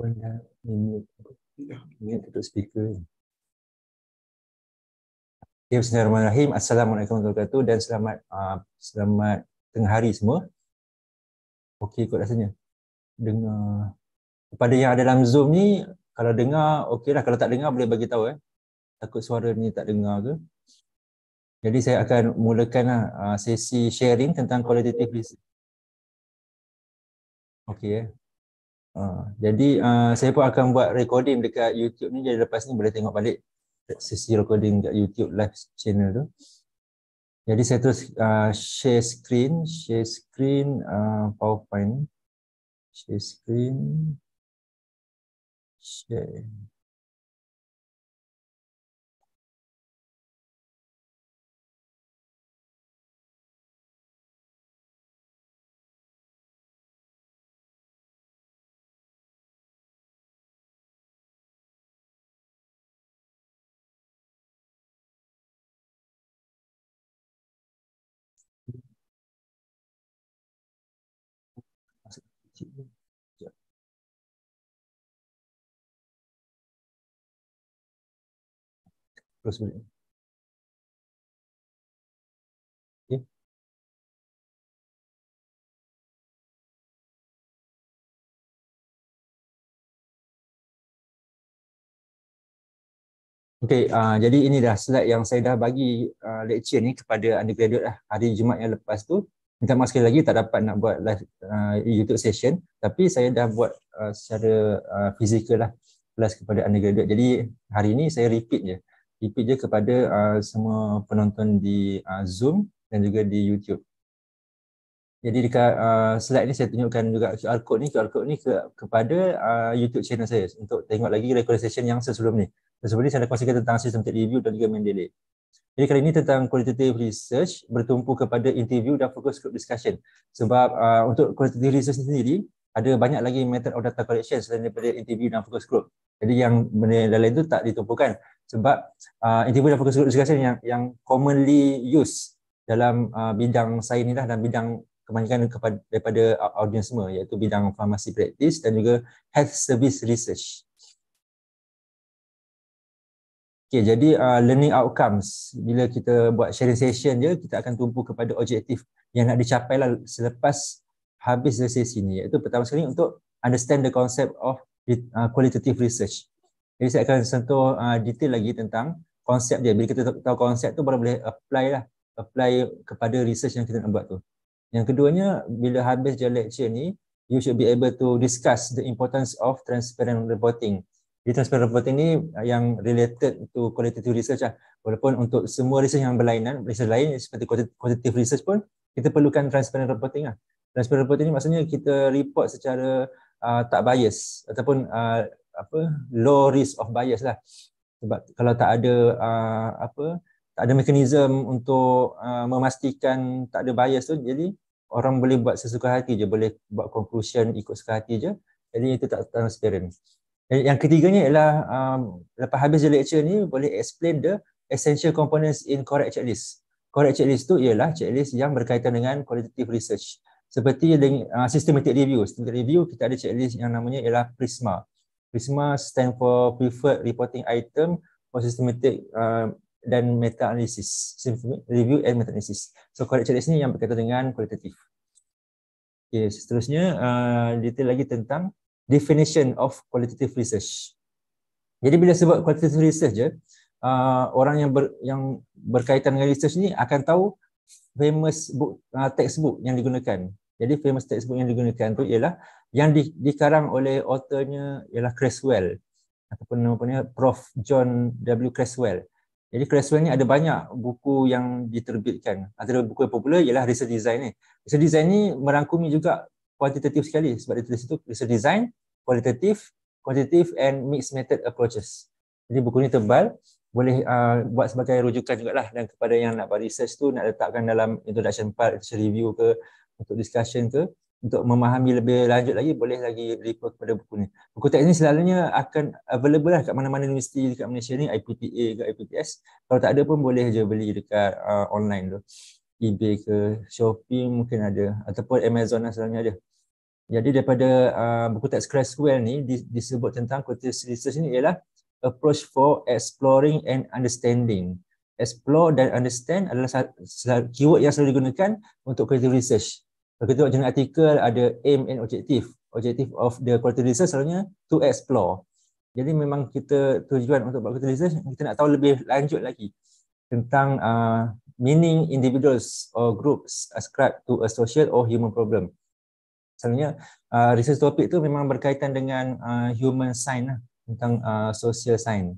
pun dah mute. Ya. Mute tutup speaker ni. Okay, ya, Bismillahirrahmanirrahim. Assalamualaikum warahmatullahi wabarakatuh dan selamat uh, selamat tengah hari semua. Okey kot rasanya. Dengar kepada yang ada dalam Zoom ni kalau dengar okeylah kalau tak dengar boleh bagi tahu eh. Takut suara ni tak dengar ke. Jadi saya akan mulakan uh, sesi sharing tentang qualitative research. Okey eh. Ha, jadi uh, saya pun akan buat recording dekat YouTube ni jadi lepas ni boleh tengok balik sesi recording dekat YouTube live channel tu. Jadi saya terus uh, share screen, share screen uh, PowerPoint. Share screen. Share. sikit je. Terus balik. Okay. Okay, uh, ah, jadi ini dah slide yang saya dah bagi uh, lecture ni kepada undergraduate lah hari Jumaat yang lepas tu minta maaf sekali lagi tak dapat nak buat live uh, YouTube session tapi saya dah buat uh, secara uh, fizikal lah plus kepada undergraduate jadi hari ini saya repeat je repeat je kepada uh, semua penonton di uh, Zoom dan juga di YouTube jadi dekat uh, slide ni saya tunjukkan juga QR code ni QR code ni ke, kepada uh, YouTube channel saya untuk tengok lagi recording session yang sebelum ni. Sebelum ni saya dah kongsikan tentang sistem tech review dan juga Mendeley. Jadi kali ini tentang qualitative research bertumpu kepada interview dan focus group discussion. Sebab uh, untuk qualitative research ni sendiri ada banyak lagi method of data collection selain daripada interview dan focus group. Jadi yang benda yang lain tu tak ditumpukan sebab uh, interview dan focus group discussion yang yang commonly used dalam uh, bidang saya ni lah dan bidang kebanyakan kepada daripada audiens semua iaitu bidang farmasi praktis dan juga health service research. Okay, jadi uh, learning outcomes bila kita buat sharing session je kita akan tumpu kepada objektif yang nak dicapai lah selepas habis sesi ni iaitu pertama sekali untuk understand the concept of uh, qualitative research. Jadi saya akan sentuh uh, detail lagi tentang konsep dia. Bila kita tahu konsep tu baru boleh apply lah apply kepada research yang kita nak buat tu. Yang keduanya, bila habis je lecture ni, you should be able to discuss the importance of transparent reporting. Di transparent reporting ni yang related to qualitative research lah. Walaupun untuk semua research yang berlainan, research lain seperti qualitative research pun, kita perlukan transparent reporting lah. Transparent reporting ni maksudnya kita report secara uh, tak bias ataupun uh, apa low risk of bias lah. Sebab kalau tak ada uh, apa tak ada mekanisme untuk uh, memastikan tak ada bias tu jadi orang boleh buat sesuka hati je boleh buat conclusion ikut sesuka hati je jadi itu tak transparent eh, yang ketiganya ialah um, lepas habis je lecture ni boleh explain the essential components in correct checklist correct checklist tu ialah checklist yang berkaitan dengan qualitative research seperti dengan uh, systematic review systematic review kita ada checklist yang namanya ialah prisma prisma stand for preferred reporting item for systematic uh, dan meta analysis review and meta analysis so correct checklist ni yang berkaitan dengan kualitatif. okey seterusnya uh, detail lagi tentang definition of qualitative research jadi bila sebut qualitative research je uh, orang yang ber, yang berkaitan dengan research ni akan tahu famous book uh, textbook yang digunakan jadi famous textbook yang digunakan tu ialah yang di, dikarang oleh authornya ialah Creswell ataupun nama punya Prof John W Creswell jadi Creswell ni ada banyak buku yang diterbitkan. Antara buku yang popular ialah Research Design ni. Research Design ni merangkumi juga kuantitatif sekali sebab dia tulis itu Research Design, kualitatif, kuantitatif and Mixed Method Approaches. Jadi buku ni tebal, boleh uh, buat sebagai rujukan juga lah. dan kepada yang nak buat research tu nak letakkan dalam introduction part, research review ke, untuk discussion ke, untuk memahami lebih lanjut lagi boleh lagi refer kepada buku ni. Buku teks ni selalunya akan available lah kat mana-mana universiti dekat Malaysia ni, IPTA ke IPTS. Kalau tak ada pun boleh je beli dekat uh, online tu. eBay ke Shopee mungkin ada ataupun Amazon lah selalunya ada. Jadi daripada uh, buku teks Crash School ni disebut tentang quotation research ni ialah approach for exploring and understanding. Explore dan understand adalah keyword yang selalu digunakan untuk quotation research. Kita tengok jenis artikel ada aim and objective. Objective of the quality research selalunya to explore. Jadi memang kita tujuan untuk buat quality research, kita nak tahu lebih lanjut lagi tentang uh, meaning individuals or groups ascribe to a social or human problem. Selalunya uh, research topic tu memang berkaitan dengan uh, human sign lah, tentang uh, social sign.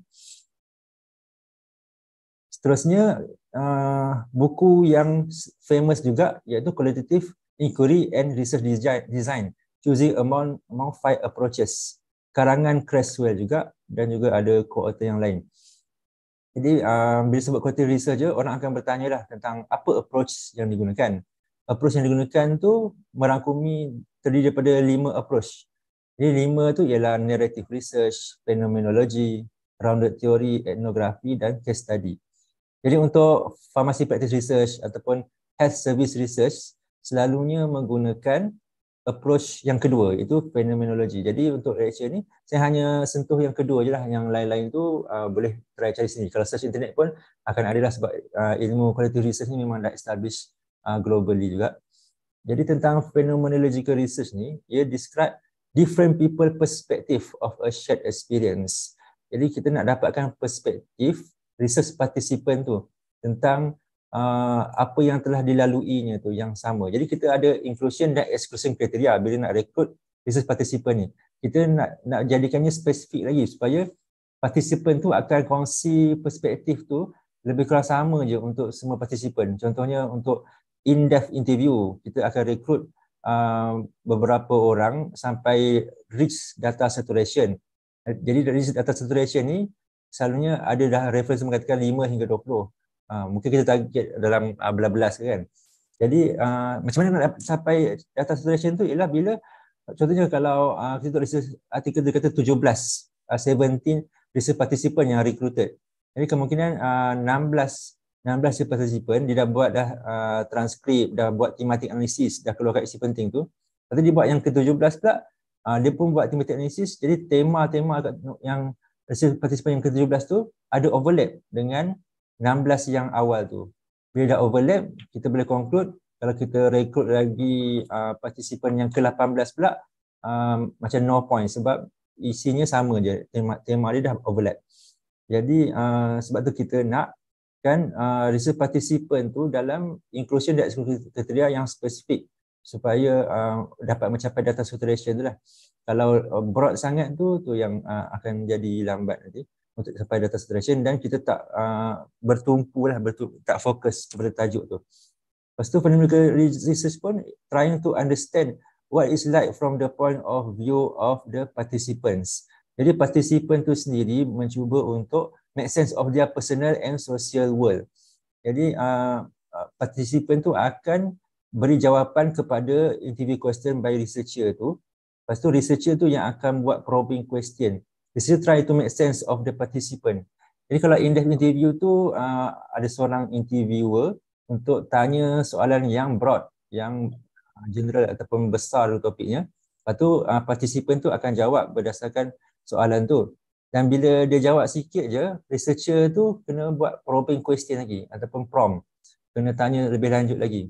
Seterusnya, uh, buku yang famous juga iaitu qualitative inquiry and research design choosing among among five approaches karangan Creswell juga dan juga ada co-author yang lain jadi um, bila sebut quality research je orang akan bertanya lah tentang apa approach yang digunakan approach yang digunakan tu merangkumi terdiri daripada lima approach jadi lima tu ialah narrative research, phenomenology, rounded theory, ethnography dan case study. Jadi untuk pharmacy practice research ataupun health service research, selalunya menggunakan approach yang kedua itu fenomenologi. Jadi untuk reaction ni saya hanya sentuh yang kedua je lah yang lain-lain tu uh, boleh try cari sendiri. Kalau search internet pun akan ada lah sebab uh, ilmu quality research ni memang dah establish uh, globally juga. Jadi tentang phenomenological research ni, ia describe different people perspective of a shared experience. Jadi kita nak dapatkan perspektif research participant tu tentang uh, apa yang telah dilaluinya tu yang sama. Jadi kita ada inclusion dan exclusion criteria bila nak rekrut research participant ni. Kita nak nak jadikannya spesifik lagi supaya participant tu akan kongsi perspektif tu lebih kurang sama je untuk semua participant. Contohnya untuk in-depth interview, kita akan rekrut uh, beberapa orang sampai reach data saturation. Jadi dari data saturation ni selalunya ada dah reference mengatakan 5 hingga Ah, mungkin kita target dalam uh, belas-belas kan. Jadi uh, macam mana nak sampai data saturation tu ialah bila contohnya kalau uh, kita tulis artikel dia kata 17 uh, 17 research participant yang recruited. Jadi kemungkinan uh, 16 16 research participant dia dah buat dah uh, transkrip, dah buat thematic analysis, dah keluarkan isi penting tu. Lepas tu dia buat yang ke-17 pula uh, dia pun buat thematic analysis. Jadi tema-tema yang research participant yang ke-17 tu ada overlap dengan 16 yang awal tu. Bila dah overlap, kita boleh conclude kalau kita rekrut lagi uh, participant yang ke-18 pula um, macam no point sebab isinya sama je tema tema dia dah overlap. Jadi uh, sebab tu kita nak kan uh, research participant tu dalam inclusion dan kriteria yang spesifik supaya uh, dapat mencapai data saturation tu lah. Kalau uh, broad sangat tu tu yang uh, akan jadi lambat nanti. Okay untuk sampai data saturation dan kita tak uh, bertumpu lah, bertumpu, tak fokus kepada tajuk tu. Lepas tu fundamental research pun trying to understand what is like from the point of view of the participants. Jadi participant tu sendiri mencuba untuk make sense of their personal and social world. Jadi uh, participant tu akan beri jawapan kepada interview question by researcher tu. Lepas tu researcher tu yang akan buat probing question we still try to make sense of the participant. Jadi kalau in-depth interview tu uh, ada seorang interviewer untuk tanya soalan yang broad, yang uh, general ataupun besar topiknya. Lepas tu uh, participant tu akan jawab berdasarkan soalan tu. Dan bila dia jawab sikit je, researcher tu kena buat probing question lagi ataupun prompt. Kena tanya lebih lanjut lagi.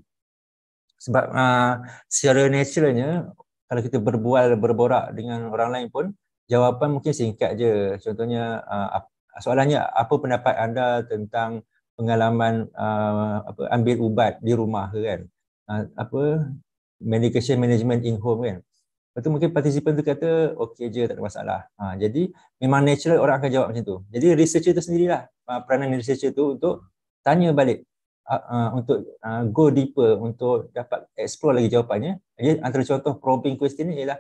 Sebab uh, secara naturalnya, kalau kita berbual, berborak dengan orang lain pun, jawapan mungkin singkat je. Contohnya uh, soalannya apa pendapat anda tentang pengalaman uh, apa ambil ubat di rumah kan? Uh, apa medication management in home kan? Lepas tu mungkin participant tu kata okey je tak ada masalah. Uh, jadi memang natural orang akan jawab macam tu. Jadi researcher tu sendirilah uh, peranan researcher tu untuk tanya balik Uh, uh, untuk uh, go deeper untuk dapat explore lagi jawapannya. Jadi antara contoh probing question ni ialah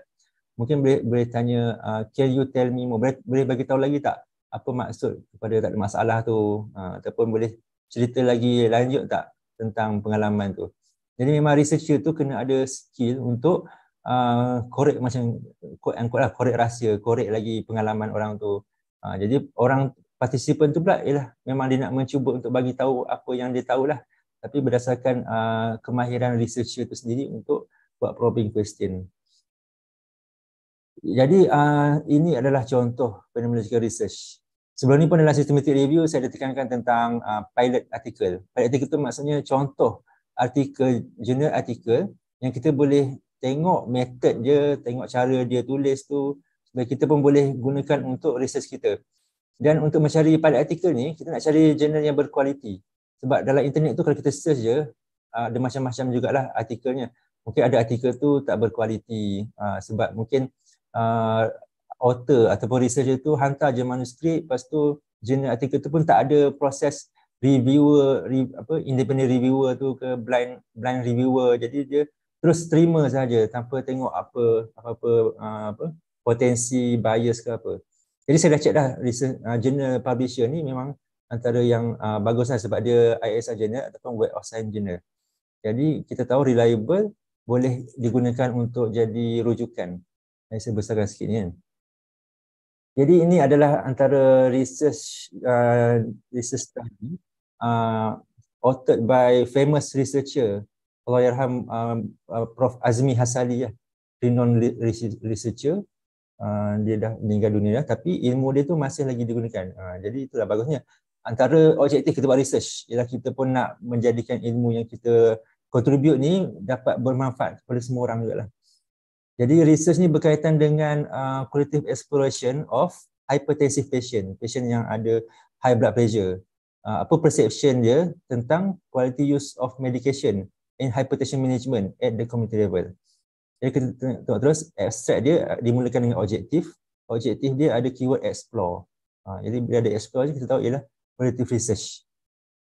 mungkin boleh, boleh tanya uh, can you tell me more boleh, boleh bagi tahu lagi tak apa maksud kepada tak ada masalah tu uh, ataupun boleh cerita lagi lanjut tak tentang pengalaman tu jadi memang researcher tu kena ada skill untuk korek uh, macam quote unquote lah korek rahsia korek lagi pengalaman orang tu uh, jadi orang participant tu pula ialah memang dia nak mencuba untuk bagi tahu apa yang dia tahu lah tapi berdasarkan uh, kemahiran researcher tu sendiri untuk buat probing question jadi uh, ini adalah contoh phenomenological research. Sebelum ni pun dalam systematic review saya ada tekankan tentang uh, pilot artikel. Pilot artikel tu maksudnya contoh artikel, journal artikel yang kita boleh tengok method dia, tengok cara dia tulis tu supaya kita pun boleh gunakan untuk research kita. Dan untuk mencari pilot artikel ni, kita nak cari journal yang berkualiti. Sebab dalam internet tu kalau kita search je, ah, ada macam-macam jugalah artikelnya. Mungkin ada artikel tu tak berkualiti sebab mungkin uh, author ataupun researcher tu hantar je manuskrip lepas tu journal artikel tu pun tak ada proses reviewer re, apa independent reviewer tu ke blind blind reviewer jadi dia terus terima saja tanpa tengok apa apa-apa uh, apa potensi bias ke apa jadi saya dah check dah research, uh, journal publisher ni memang antara yang uh, bagus lah sebab dia ISR journal ataupun web of science journal jadi kita tahu reliable boleh digunakan untuk jadi rujukan ini saya besarkan sikit ni kan. Jadi ini adalah antara research uh, research study uh, authored by famous researcher Allahyarham um, uh, Prof Azmi Hasali ya. Renowned researcher uh, dia dah meninggal dunia dah tapi ilmu dia tu masih lagi digunakan. Uh, jadi itulah bagusnya. Antara objektif kita buat research ialah kita pun nak menjadikan ilmu yang kita contribute ni dapat bermanfaat kepada semua orang juga lah. Jadi research ni berkaitan dengan uh, qualitative exploration of hypertensive patient, patient yang ada high blood pressure. Uh, apa perception dia tentang quality use of medication in hypertension management at the community level. Jadi kita tengok terus, abstract dia uh, dimulakan dengan objektif. Objektif dia ada keyword explore. Uh, jadi bila ada explore je kita tahu ialah qualitative research.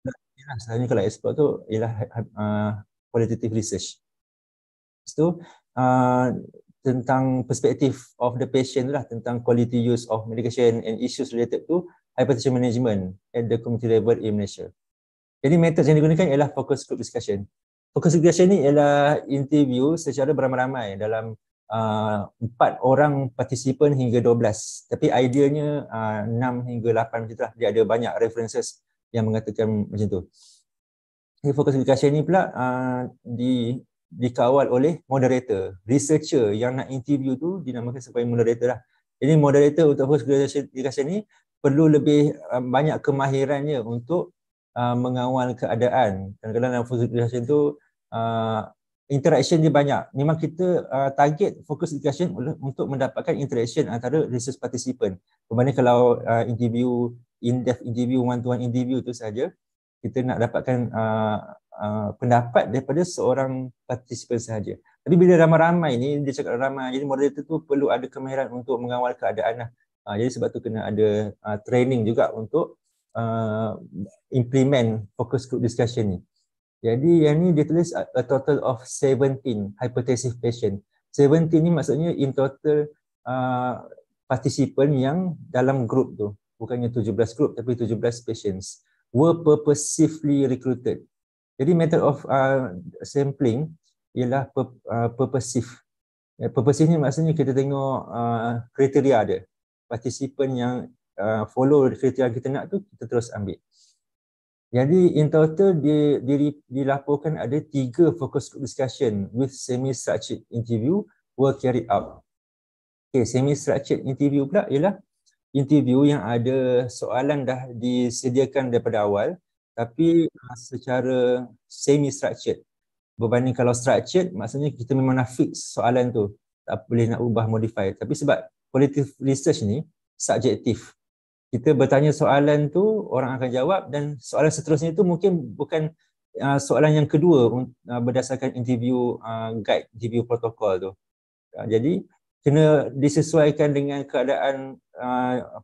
Nah, selanjutnya kalau explore tu ialah uh, qualitative research. Lepas tu, uh, tentang perspektif of the patient lah tentang quality use of medication and issues related to hypertension management at the community level in Malaysia. Jadi metode yang digunakan ialah focus group discussion. Focus group discussion ni ialah interview secara beramai-ramai dalam uh, empat uh, orang participant hingga dua belas, tapi idealnya uh, enam uh, hingga lapan. macam tu lah. Dia ada banyak references yang mengatakan macam tu. Jadi focus discussion ni pula uh, di dikawal oleh moderator researcher yang nak interview tu dinamakan sebagai moderator lah Jadi moderator untuk host discussion ni perlu lebih um, banyak kemahirannya untuk uh, mengawal keadaan kadang-kadang dalam host discussion tu uh, interaction dia banyak memang kita uh, target fokus discussion untuk mendapatkan interaction antara research participant berbanding kalau uh, interview in-depth interview one-to-one interview tu saja kita nak dapatkan uh, Uh, pendapat daripada seorang partisipan sahaja. Tapi bila ramai-ramai ni, dia cakap ramai, jadi moderator tu perlu ada kemahiran untuk mengawal keadaan lah. Uh, jadi sebab tu kena ada uh, training juga untuk uh, implement focus group discussion ni. Jadi yang ni dia tulis uh, a total of 17 hypertensive patient. 17 ni maksudnya in total uh, participant yang dalam group tu. Bukannya 17 group tapi 17 patients were purposively recruited. Jadi method of uh, sampling ialah per, uh, purposive. Eh, purposive ni maksudnya kita tengok uh, kriteria ada. Participant yang uh, follow kriteria kita nak tu kita terus ambil. Jadi in total di dia dilaporkan ada tiga focus group discussion with semi-structured interview were carried out. Okay, semi-structured interview pula ialah interview yang ada soalan dah disediakan daripada awal tapi ah, secara semi structured berbanding kalau structured maksudnya kita memang nak fix soalan tu tak boleh nak ubah modify tapi sebab qualitative research ni subjektif kita bertanya soalan tu orang akan jawab dan soalan seterusnya tu mungkin bukan uh, soalan yang kedua uh, berdasarkan interview uh, guide interview protokol tu uh, jadi kena disesuaikan dengan keadaan uh,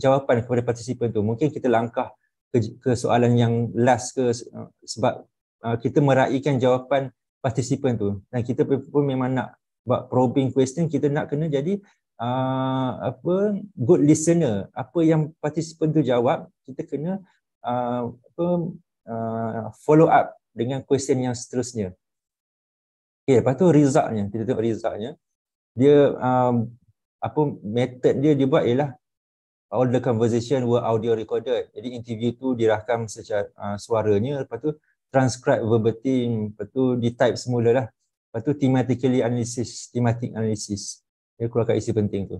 jawapan kepada partisipan tu mungkin kita langkah ke, ke soalan yang last ke uh, sebab uh, kita meraihkan jawapan participant tu dan kita pun memang nak buat probing question kita nak kena jadi uh, apa good listener apa yang participant tu jawab kita kena uh, apa uh, follow up dengan question yang seterusnya okey lepas tu resultnya kita tengok resultnya dia um, apa method dia dia buat ialah all the conversation were audio recorded. Jadi interview tu dirakam secara uh, suaranya, lepas tu transcribe verbatim, lepas tu di-type semula lah. Lepas tu thematically analysis, thematic analysis. Dia keluarkan isi penting tu.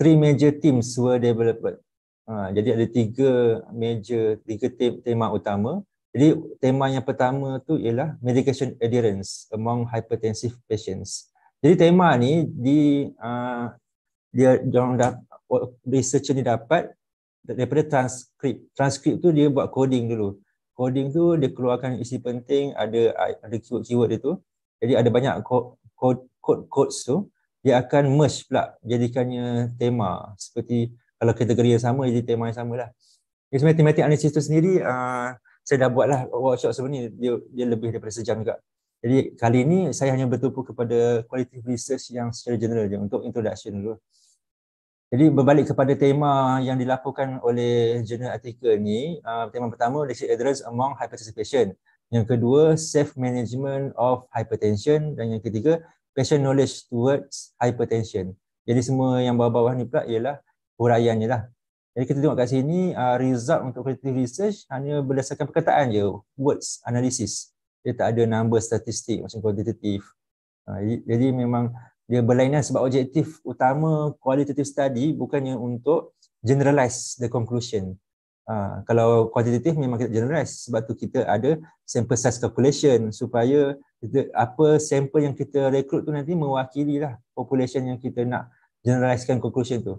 Three major teams were developed. Uh, jadi ada tiga major, tiga te- tema utama. Jadi tema yang pertama tu ialah medication adherence among hypertensive patients. Jadi tema ni di uh, dia dia orang dah Oh, research ni dapat daripada transkrip. Transkrip tu dia buat coding dulu. Coding tu dia keluarkan isi penting, ada ada keyword-keyword dia tu. Jadi ada banyak code code tu dia akan merge pula jadikannya tema seperti kalau kategori yang sama jadi tema yang samalah. Jadi matematik Analisis tu sendiri uh, saya dah buatlah workshop sebenarnya dia dia lebih daripada sejam juga. Jadi kali ini saya hanya bertumpu kepada qualitative research yang secara general je untuk introduction dulu. Jadi berbalik kepada tema yang dilaporkan oleh jurnal artikel ni, uh, tema pertama lactic address among hypertensive patient. Yang kedua, safe management of hypertension dan yang ketiga, patient knowledge towards hypertension. Jadi semua yang bawah-bawah ni pula ialah huraiannya lah. Jadi kita tengok kat sini uh, result untuk qualitative research hanya berdasarkan perkataan je, words analysis. Dia tak ada number statistik macam quantitative. Uh, jadi memang dia berlainan sebab objektif utama kualitatif study bukannya untuk generalize the conclusion. Uh, kalau kualitatif memang kita generalize sebab tu kita ada sample size calculation supaya kita, apa sampel yang kita rekrut tu nanti mewakili lah population yang kita nak generalisekan conclusion tu.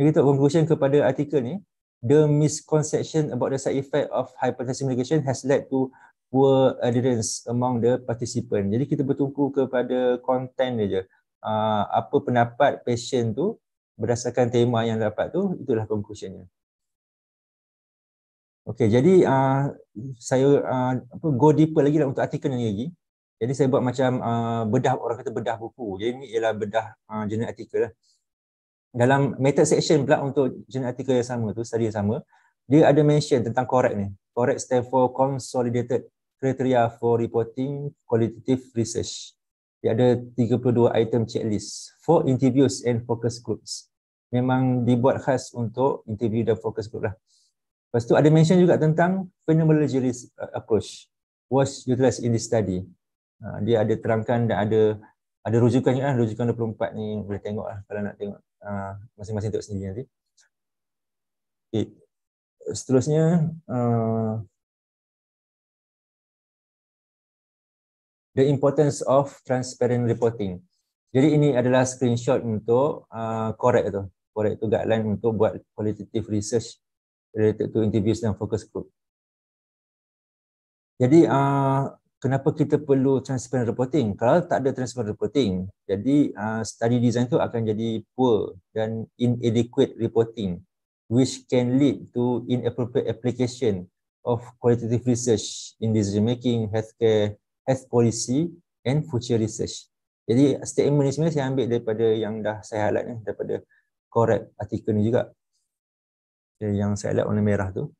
Jadi kita conclusion kepada artikel ni the misconception about the side effect of hypertensive medication has led to poor adherence among the participant. Jadi kita bertumpu kepada content dia je. Ah, apa pendapat passion tu berdasarkan tema yang dapat tu itulah conclusionnya. Okey, jadi uh, saya uh, apa go deeper lagi lah untuk artikel ni lagi. Jadi saya buat macam uh, bedah orang kata bedah buku. Jadi ini ialah bedah uh, jenis artikel lah. Dalam method section pula untuk jenis artikel yang sama tu, study yang sama, dia ada mention tentang correct ni. Correct stand for consolidated criteria for reporting qualitative research dia ada 32 item checklist for interviews and focus groups. Memang dibuat khas untuk interview dan focus group lah. Lepas tu ada mention juga tentang phenomenology uh, approach was utilized in this study. Uh, dia ada terangkan dan ada ada rujukan juga lah, rujukan 24 ni boleh tengok lah kalau nak tengok uh, masing-masing tengok sendiri nanti. Okay. Seterusnya, uh, the importance of transparent reporting. Jadi ini adalah screenshot untuk uh, correct tu. Correct tu guideline untuk buat qualitative research related to interviews dan focus group. Jadi uh, kenapa kita perlu transparent reporting? Kalau tak ada transparent reporting, jadi uh, study design tu akan jadi poor dan inadequate reporting which can lead to inappropriate application of qualitative research in decision making, healthcare, health policy and future research. Jadi statement ini sebenarnya saya ambil daripada yang dah saya highlight ni daripada correct artikel ni juga. Jadi yang saya highlight warna merah tu.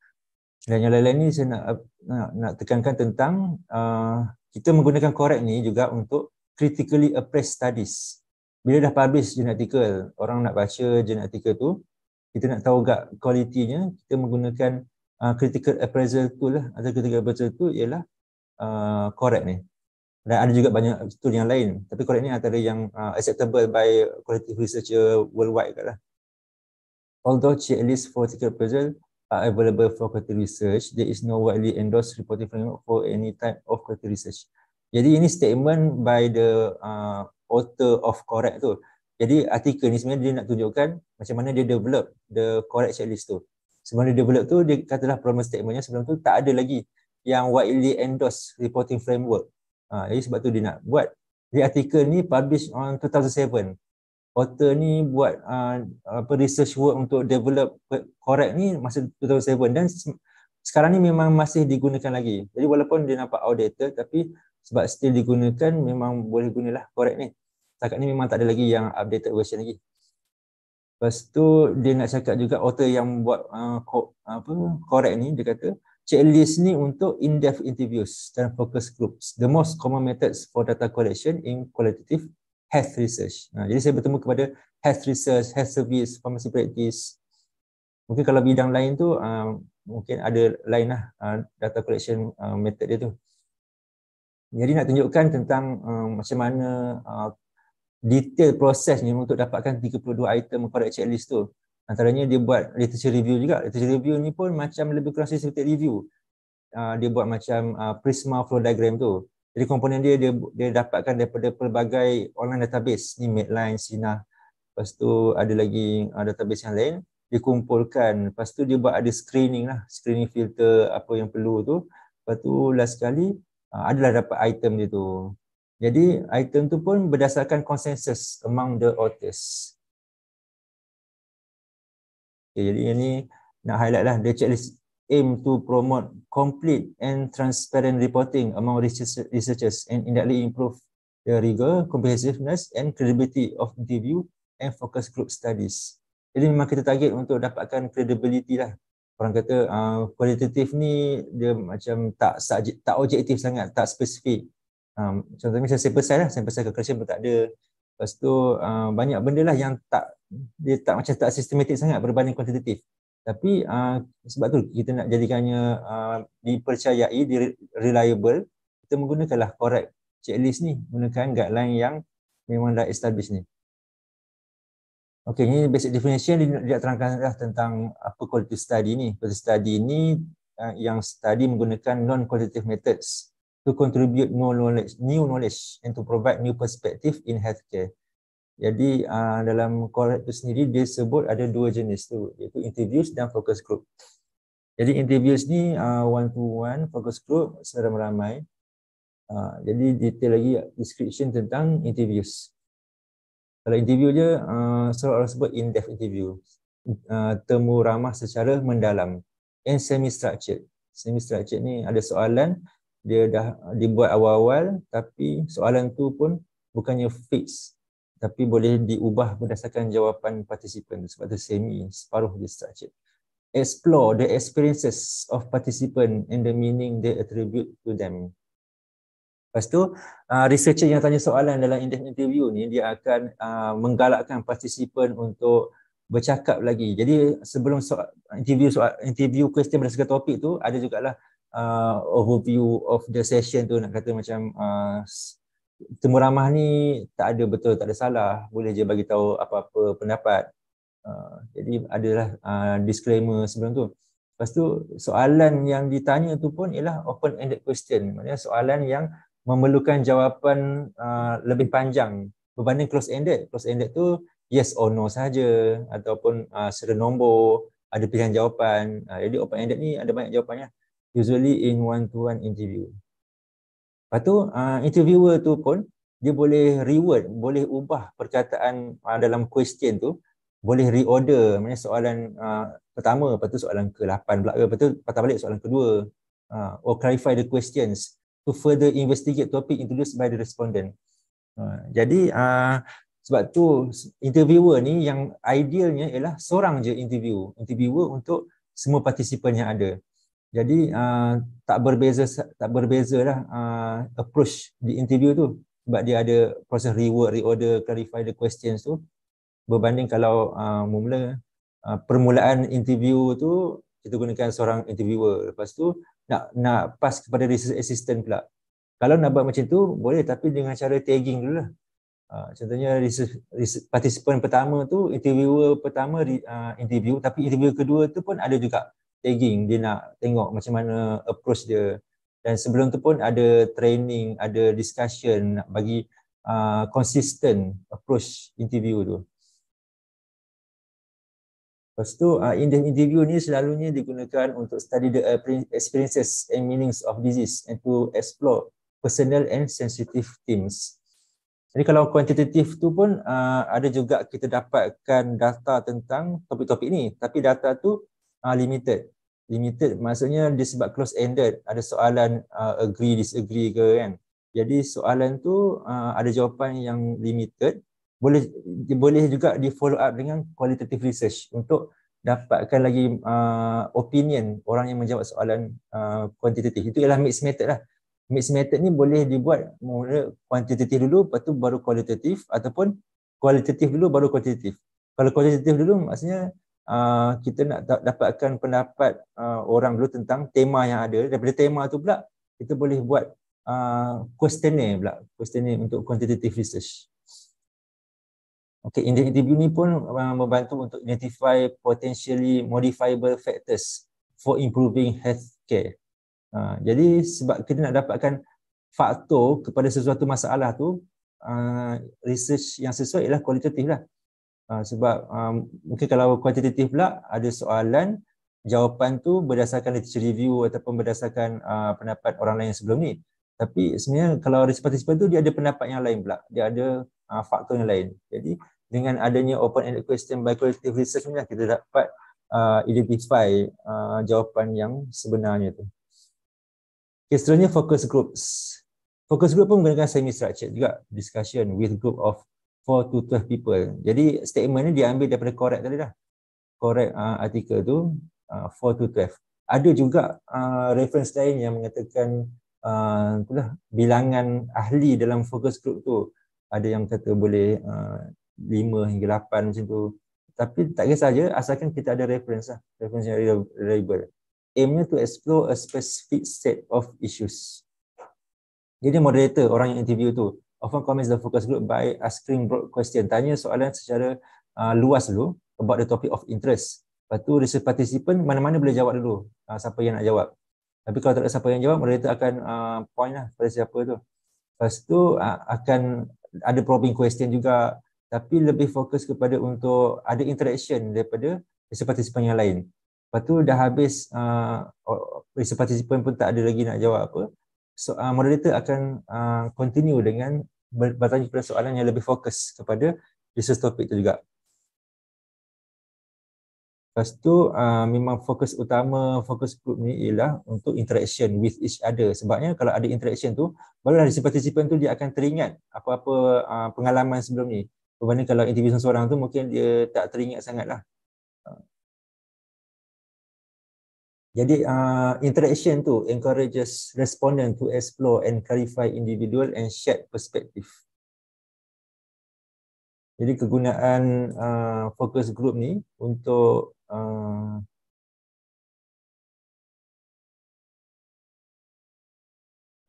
Dan yang lain-lain ni saya nak nak, nak tekankan tentang uh, kita menggunakan correct ni juga untuk critically appraised studies. Bila dah publish genetical, orang nak baca genetical tu, kita nak tahu gak kualitinya, kita menggunakan uh, critical appraisal tu lah. Atau critical appraisal tu ialah korek uh, ni dan ada juga banyak tool yang lain tapi korek ni antara yang uh, acceptable by qualitative researcher worldwide kat lah although check at least for ticket puzzle are available for qualitative research there is no widely endorsed reporting framework for any type of qualitative research jadi ini statement by the uh, author of korek tu jadi artikel ni sebenarnya dia nak tunjukkan macam mana dia develop the korek checklist tu sebelum dia develop tu dia katalah problem statementnya sebelum tu tak ada lagi yang widely endorsed reporting framework. Ha, jadi sebab tu dia nak buat. Di artikel ni publish on 2007. Author ni buat uh, apa research work untuk develop correct ni masa 2007 dan sekarang ni memang masih digunakan lagi. Jadi walaupun dia nampak outdated tapi sebab still digunakan memang boleh gunalah correct ni. Setakat ni memang tak ada lagi yang updated version lagi. Lepas tu dia nak cakap juga author yang buat uh, co- apa correct ni dia kata checklist ni untuk in-depth interviews dan focus groups. The most common methods for data collection in qualitative health research. Nah, jadi saya bertemu kepada health research, health service, pharmacy practice. Mungkin kalau bidang lain tu, uh, mungkin ada lain lah uh, data collection uh, method dia tu. Jadi nak tunjukkan tentang um, macam mana uh, detail prosesnya untuk dapatkan 32 item product checklist tu antaranya dia buat literature review juga literature review ni pun macam lebih kurang systematic review uh, dia buat macam uh, prisma flow diagram tu jadi komponen dia dia dia dapatkan daripada pelbagai online database ni midline sina lepas tu ada lagi uh, database yang lain dikumpulkan lepas tu dia buat ada screening lah screening filter apa yang perlu tu lepas tu last sekali uh, adalah dapat item dia tu jadi item tu pun berdasarkan consensus among the authors Okay, jadi ini nak highlight lah the checklist aim to promote complete and transparent reporting among researchers and indirectly improve the rigor, comprehensiveness and credibility of interview and focus group studies. Jadi memang kita target untuk dapatkan credibility lah. Orang kata uh, qualitative ni dia macam tak tak objektif sangat, tak spesifik. Um, ah, contohnya saya sample size lah, sample size kekerasan pun tak ada. Lepas tu uh, banyak benda lah yang tak dia tak macam tak sistematik sangat berbanding kuantitatif. Tapi uh, sebab tu kita nak jadikannya uh, dipercayai, di reliable, kita menggunakanlah correct checklist ni, menggunakan guideline yang memang dah established ni. Okay, ini basic definition dia, dia terangkanlah tentang apa quality study ni. Quality study ni uh, yang study menggunakan non-qualitative methods to contribute new knowledge, new knowledge and to provide new perspective in healthcare. Jadi uh, dalam call itu sendiri dia sebut ada dua jenis tu iaitu interviews dan focus group. Jadi interviews ni uh, one to one, focus group seram ramai Uh, jadi detail lagi description tentang interviews. Kalau interview dia uh, selalu orang sebut in-depth interview. Uh, temu ramah secara mendalam and semi-structured. Semi-structured ni ada soalan dia dah dibuat awal-awal tapi soalan tu pun bukannya fix tapi boleh diubah berdasarkan jawapan participant sebab tu semi separuh di structured explore the experiences of participant and the meaning they attribute to them lepas tu uh, researcher yang tanya soalan dalam in interview ni dia akan uh, menggalakkan participant untuk bercakap lagi jadi sebelum soal, interview soal, interview question berdasarkan topik tu ada jugalah uh, overview of the session tu nak kata macam uh, temuramah ni tak ada betul tak ada salah boleh je bagi tahu apa-apa pendapat uh, jadi adalah uh, disclaimer sebelum tu lepas tu soalan yang ditanya tu pun ialah open ended question maknanya soalan yang memerlukan jawapan uh, lebih panjang berbanding close ended close ended tu yes or no saja ataupun uh, serta nombor ada pilihan jawapan uh, jadi open ended ni ada banyak jawapannya usually in one to one interview Lepas tu uh, interviewer tu pun dia boleh reword, boleh ubah perkataan uh, dalam question tu, boleh reorder maknanya soalan uh, pertama lepas tu soalan ke-8 pula lepas tu patah balik soalan kedua uh, or clarify the questions to further investigate topic introduced by the respondent. Uh, jadi uh, sebab tu interviewer ni yang idealnya ialah seorang je interview, interviewer untuk semua participant yang ada. Jadi uh, tak berbeza tak berbezalah uh, ah, approach di interview tu sebab dia ada proses reword, reorder, clarify the questions tu berbanding kalau uh, mula uh, permulaan interview tu kita gunakan seorang interviewer lepas tu nak nak pass kepada research assistant pula. Kalau nak buat macam tu boleh tapi dengan cara tagging dulu lah. Uh, contohnya research, research participant pertama tu interviewer pertama uh, interview tapi interview kedua tu pun ada juga tagging dia nak tengok macam mana approach dia dan sebelum tu pun ada training ada discussion nak bagi uh, consistent approach interview tu Lepas tu, uh, in the interview ni selalunya digunakan untuk study the experiences and meanings of disease and to explore personal and sensitive themes. Jadi kalau kuantitatif tu pun uh, ada juga kita dapatkan data tentang topik-topik ni. Tapi data tu Ah limited limited maksudnya disebab close ended ada soalan uh, agree disagree ke kan jadi soalan tu uh, ada jawapan yang limited boleh boleh juga di follow up dengan qualitative research untuk dapatkan lagi uh, opinion orang yang menjawab soalan kuantitatif uh, itu ialah mixed method lah mixed method ni boleh dibuat mula kuantitatif dulu lepas tu baru qualitative ataupun qualitative dulu baru quantitative kalau qualitative dulu maksudnya Uh, kita nak dapatkan pendapat uh, orang dulu tentang tema yang ada daripada tema tu pula kita boleh buat uh, questionnaire pula questionnaire untuk quantitative research Okay, interview ni pun uh, membantu untuk identify potentially modifiable factors for improving healthcare. Uh, jadi sebab kita nak dapatkan faktor kepada sesuatu masalah tu, uh, research yang sesuai ialah kualitatif lah. Ah, sebab um, mungkin kalau kuantitatif pula ada soalan jawapan tu berdasarkan literature review ataupun berdasarkan uh, pendapat orang lain sebelum ni tapi sebenarnya kalau participant tu dia ada pendapat yang lain pula dia ada uh, faktor yang lain jadi dengan adanya open ended question by qualitative research ni lah, kita dapat uh, identify uh, jawapan yang sebenarnya tu okay, seterusnya focus groups focus group pun menggunakan semi structured juga discussion with group of for to twelve people. Jadi statement ni diambil daripada correct tadi dah. Correct uh, artikel tu uh, for to twelve. Ada juga uh, reference lain yang mengatakan uh, itulah, bilangan ahli dalam focus group tu ada yang kata boleh uh, hingga lapan. macam tu. Tapi tak kisah saja asalkan kita ada reference lah. Reference yang reliable. Aimnya to explore a specific set of issues. Jadi moderator orang yang interview tu often comments the focus group by asking broad question, tanya soalan secara uh, luas dulu about the topic of interest. Lepas tu research participant mana-mana boleh jawab dulu uh, siapa yang nak jawab. Tapi kalau tak ada siapa yang jawab, moderator akan uh, point lah pada siapa tu. Lepas tu uh, akan ada probing question juga tapi lebih fokus kepada untuk ada interaction daripada research participant yang lain. Lepas tu dah habis uh, research participant pun tak ada lagi nak jawab apa. So uh, moderator akan uh, continue dengan bertanya kepada soalan yang lebih fokus kepada research topic tu juga. Lepas tu uh, memang fokus utama fokus group ni ialah untuk interaction with each other. Sebabnya kalau ada interaction tu, barulah si participant tu dia akan teringat apa-apa uh, pengalaman sebelum ni. Berbanding kalau individu seorang tu mungkin dia tak teringat sangatlah Jadi uh, interaction tu encourages respondent to explore and clarify individual and shared perspective. Jadi kegunaan uh, focus group ni untuk uh,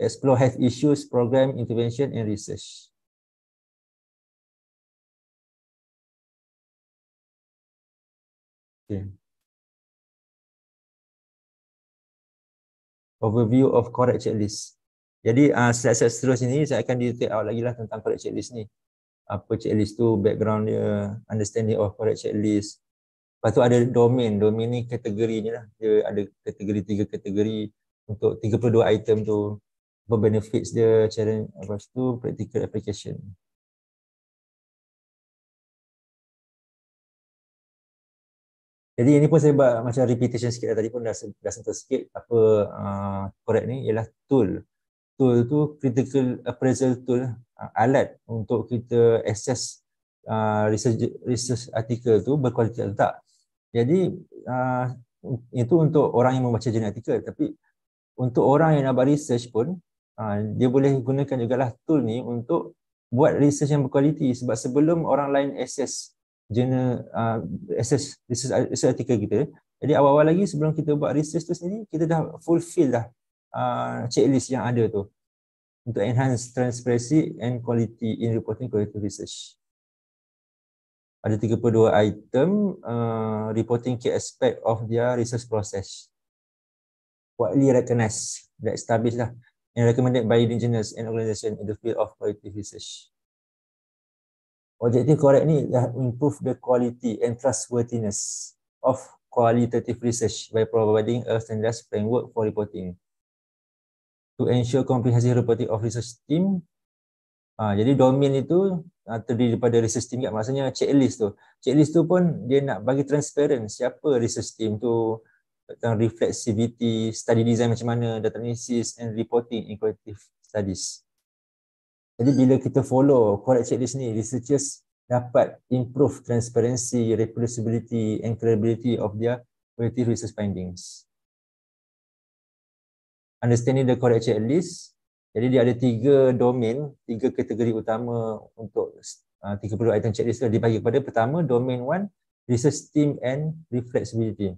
explore health issues, program, intervention and research. Okay. overview of correct checklist. Jadi uh, slide-slide seterusnya ini saya akan detail out lagi lah tentang correct checklist ni. Apa checklist tu, background dia, understanding of correct checklist. Lepas tu ada domain, domain ni kategori ni lah. Dia ada kategori, tiga kategori untuk 32 item tu. Apa benefits dia, challenge, lepas tu practical application. Jadi ini pun saya buat macam repetition sikit lah. tadi pun dah, dah sentuh sikit apa korek uh, ni ialah tool. Tool tu critical appraisal tool uh, alat untuk kita assess uh, research, research article tu berkualiti atau tak. Jadi uh, itu untuk orang yang membaca jenis artikel tapi untuk orang yang nak buat research pun uh, dia boleh gunakan jugalah tool ni untuk buat research yang berkualiti sebab sebelum orang lain assess jurnal uh, assess this is article kita. Jadi awal-awal lagi sebelum kita buat research tu sendiri, kita dah fulfill dah uh, checklist yang ada tu untuk enhance transparency and quality in reporting quality research. Ada 32 item uh, reporting key aspect of their research process. Widely recognized, that established lah and recommended by the journals and organization in the field of quality research. Objective correct ni dah improve the quality and trustworthiness of qualitative research by providing a standardized framework for reporting to ensure comprehensive reporting of research team. Ha, jadi domain itu ha, terdiri daripada research team kan maksudnya checklist tu. Checklist tu pun dia nak bagi transparent siapa research team tu tentang reflexivity, study design macam mana, data analysis and reporting in qualitative studies. Jadi bila kita follow correct checklist ni, researchers dapat improve transparency, reproducibility and credibility of their qualitative research findings. Understanding the correct checklist, jadi dia ada tiga domain, tiga kategori utama untuk uh, 30 item checklist tu dibagi kepada pertama domain 1 research team and reflexibility.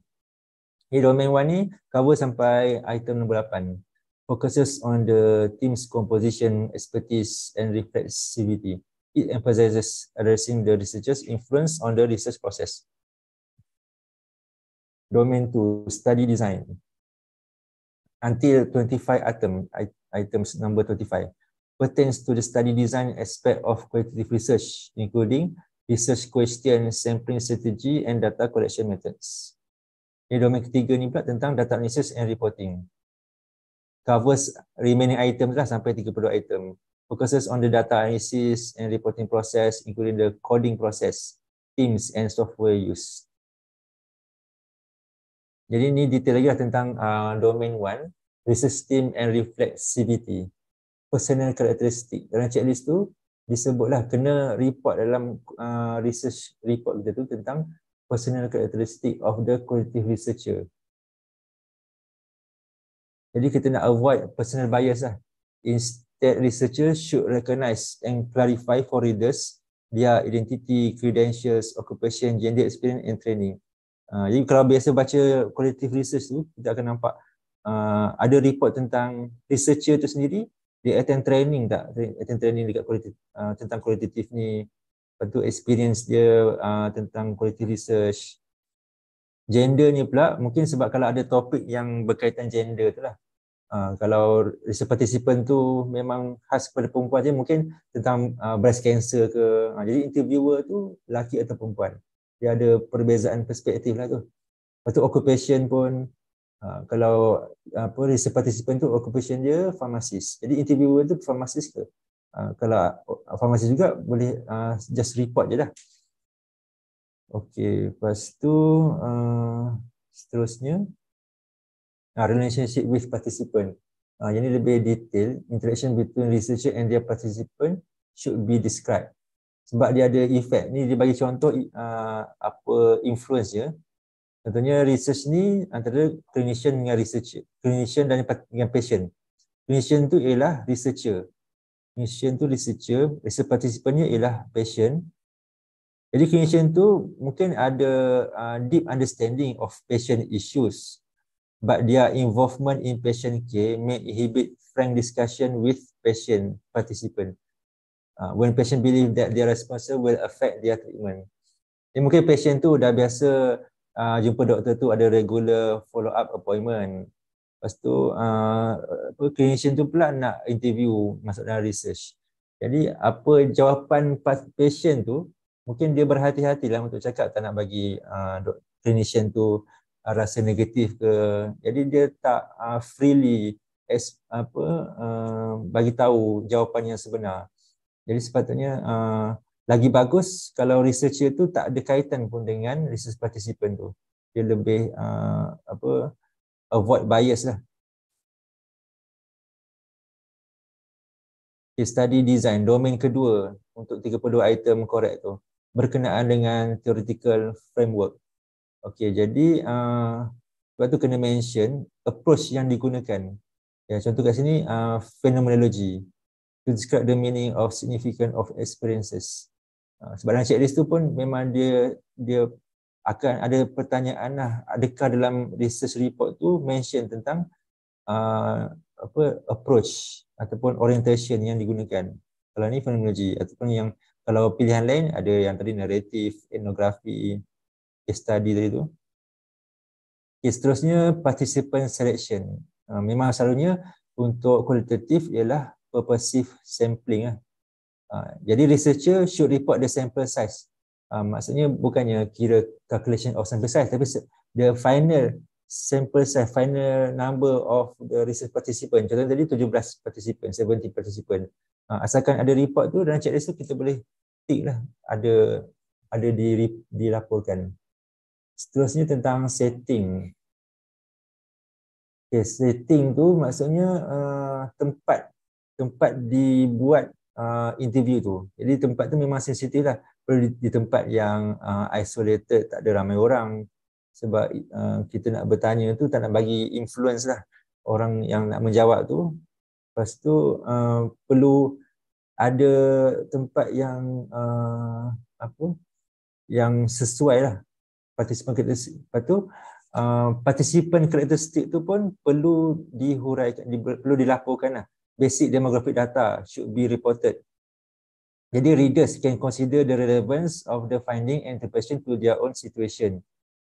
Ini domain 1 ni cover sampai item nombor 8 ni focuses on the team's composition, expertise, and reflexivity. It emphasizes addressing the researcher's influence on the research process. Domain to study design. Until 25 item, items number 25 pertains to the study design aspect of qualitative research, including research question, sampling strategy, and data collection methods. Ini domain ketiga ni pula tentang data analysis and reporting covers remaining items lah sampai 32 item focuses on the data analysis and reporting process including the coding process teams and software use jadi ni detail lagi lah tentang uh, domain 1 research team and reflexivity personal characteristic dalam checklist tu disebutlah kena report dalam uh, research report kita tu tentang personal characteristic of the qualitative researcher jadi kita nak avoid personal bias lah. Instead, researchers should recognize and clarify for readers their identity, credentials, occupation, gender experience and training. Uh, jadi kalau biasa baca qualitative research tu, kita akan nampak uh, ada report tentang researcher tu sendiri, dia attend training tak? Attend training dekat qualitative, uh, tentang qualitative ni. Lepas tu experience dia uh, tentang qualitative research. Gender ni pula, mungkin sebab kalau ada topik yang berkaitan gender tu lah. Ah, kalau research participant tu memang khas kepada perempuan je mungkin tentang uh, breast cancer ke uh, jadi interviewer tu lelaki atau perempuan dia ada perbezaan perspektif lah tu lepas tu occupation pun uh, kalau apa research participant tu occupation dia farmasis jadi interviewer tu farmasis ke uh, kalau farmasis juga boleh uh, just report je lah Okey, lepas tu uh, seterusnya uh, relationship with participant. Uh, yang lebih detail, interaction between researcher and their participant should be described. Sebab dia ada effect. ni dia bagi contoh uh, apa influence ya. Contohnya research ni antara clinician dengan researcher. Clinician dan dengan patient. Clinician tu ialah researcher. Clinician tu researcher. Research participantnya ialah patient. Jadi clinician tu mungkin ada uh, deep understanding of patient issues but their involvement in patient care may inhibit frank discussion with patient participant uh, when patient believe that their response will affect their treatment. Eh, mungkin patient tu dah biasa uh, jumpa doktor tu ada regular follow up appointment. Lepas tu uh, clinician tu pula nak interview masuk dalam research. Jadi apa jawapan patient tu mungkin dia berhati-hatilah untuk cakap tak nak bagi uh, clinician tu Uh, rasa negatif ke jadi dia tak uh, freely as, apa uh, bagi tahu jawapan yang sebenar jadi sepatutnya uh, lagi bagus kalau researcher tu tak ada kaitan pun dengan research participant tu dia lebih uh, apa avoid bias lah Okay, study design, domain kedua untuk 32 item korek tu berkenaan dengan theoretical framework. Okey, jadi uh, lepas tu kena mention approach yang digunakan. Ya, contoh kat sini, uh, phenomenology. To describe the meaning of significant of experiences. Uh, sebab dalam checklist tu pun memang dia dia akan ada pertanyaan lah, adakah dalam research report tu mention tentang uh, apa approach ataupun orientation yang digunakan. Kalau ni phenomenology ataupun yang kalau pilihan lain ada yang tadi narrative, etnografi, case study tadi tu. Okay, seterusnya participant selection. Uh, memang selalunya untuk kualitatif ialah purposive sampling. Uh, jadi researcher should report the sample size. Uh, maksudnya bukannya kira calculation of sample size tapi the final sample size, final number of the research participant. Contohnya tadi 17 participant, 70 participant. Uh, asalkan ada report tu dalam checklist tu kita boleh tick lah ada ada di, dilaporkan. Seterusnya tentang setting. Okay, setting tu maksudnya uh, tempat tempat dibuat uh, interview tu. Jadi tempat tu memang sensitif lah. Perlu di, di tempat yang uh, isolated, tak ada ramai orang. Sebab uh, kita nak bertanya tu tak nak bagi influence lah orang yang nak menjawab tu. Lepas tu uh, perlu ada tempat yang uh, apa yang sesuai lah Partisipan characteristic lepas tu uh, participant characteristic tu pun perlu dihuraikan di, perlu dilaporkan lah. basic demographic data should be reported jadi readers can consider the relevance of the finding and the interpretation to their own situation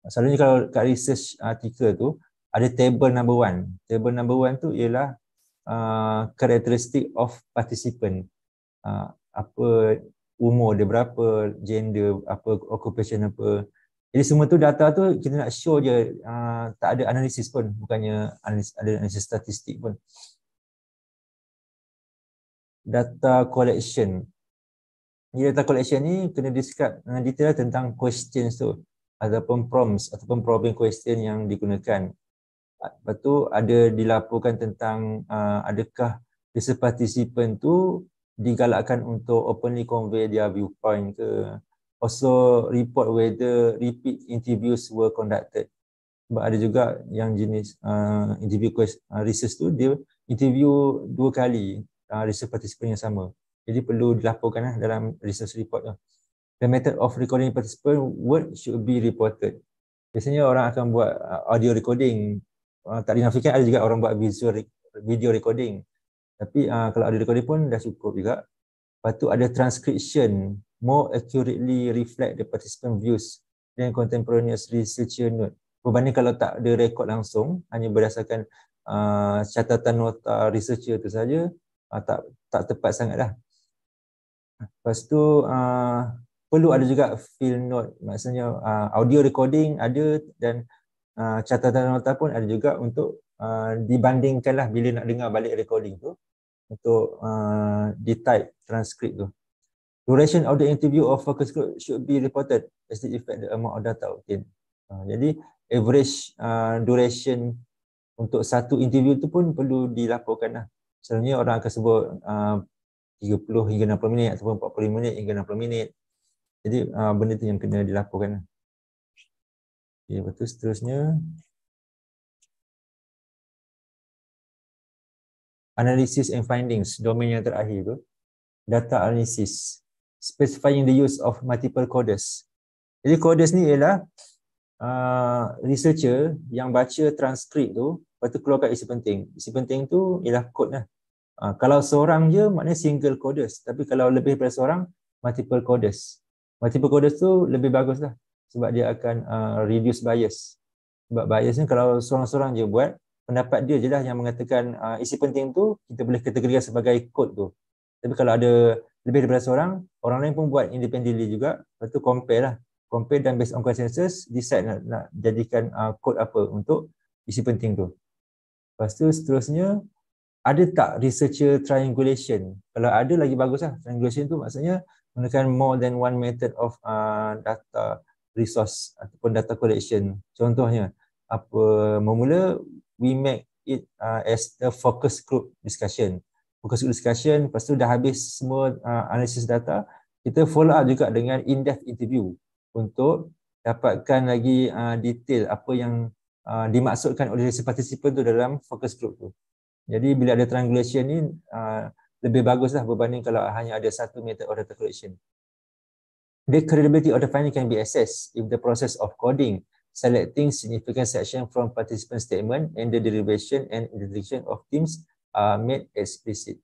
selalunya kalau kat research artikel tu ada table number one table number one tu ialah uh, characteristic of participant uh, apa umur dia berapa gender apa occupation apa jadi semua tu data tu kita nak show je uh, tak ada analisis pun bukannya analis, ada analisis statistik pun. Data collection. Jadi data collection ni kena discuss dengan detail tentang questions tu ataupun prompts ataupun probing question yang digunakan. Lepas tu ada dilaporkan tentang uh, adakah participant tu digalakkan untuk openly convey their viewpoint ke also report whether repeat interviews were conducted. Sebab ada juga yang jenis uh, interview quest, uh, research tu dia interview dua kali uh, research participant yang sama. Jadi perlu dilaporkan uh, dalam research report tu. The method of recording participant word should be reported. Biasanya orang akan buat uh, audio recording. Uh, tak dinafikan ada juga orang buat visual re- video recording. Tapi uh, kalau audio recording pun dah cukup juga. Lepas tu ada transcription more accurately reflect the participant views than contemporaneous researcher note. Berbanding kalau tak ada rekod langsung, hanya berdasarkan uh, catatan nota researcher itu saja, uh, tak tak tepat sangatlah. Lepas tu uh, perlu ada juga field note, maksudnya uh, audio recording ada dan uh, catatan nota pun ada juga untuk uh, dibandingkanlah bila nak dengar balik recording tu untuk uh, di type transkrip tu duration of the interview of focus group should be reported as the effect the amount of data obtained. Uh, jadi average uh, duration untuk satu interview tu pun perlu dilaporkan lah. Selalunya orang akan sebut ha, uh, 30 hingga 60 minit ataupun 40 minit hingga 60 minit. Jadi uh, benda tu yang kena dilaporkan lah. Okay, lepas tu seterusnya. Analysis and findings, domain yang terakhir tu. Data analysis specifying the use of multiple coders. Jadi coders ni ialah uh, researcher yang baca transkrip tu lepas tu keluarkan isi penting. Isi penting tu ialah code lah. Uh, kalau seorang je maknanya single coders tapi kalau lebih daripada seorang multiple coders. Multiple coders tu lebih bagus lah sebab dia akan uh, reduce bias. Sebab bias ni kalau seorang-seorang je buat pendapat dia je lah yang mengatakan uh, isi penting tu kita boleh kategorikan sebagai code tu. Tapi kalau ada lebih daripada seorang, orang lain pun buat independently juga. Lepas tu compare lah. Compare dan based on consensus, decide nak, nak jadikan uh, code apa untuk isi penting tu. Lepas tu seterusnya, ada tak researcher triangulation? Kalau ada lagi bagus lah. Triangulation tu maksudnya menggunakan more than one method of uh, data resource ataupun data collection. Contohnya, apa memula we make it uh, as the focus group discussion focus group discussion, lepas tu dah habis semua uh, analisis data, kita follow up juga dengan in-depth interview untuk dapatkan lagi uh, detail apa yang uh, dimaksudkan oleh si participant tu dalam focus group tu. Jadi bila ada triangulation ni, uh, lebih baguslah berbanding kalau hanya ada satu method of data collection. The credibility of the finding can be assessed if the process of coding selecting significant section from participant statement and the derivation and interpretation of teams uh, made explicit.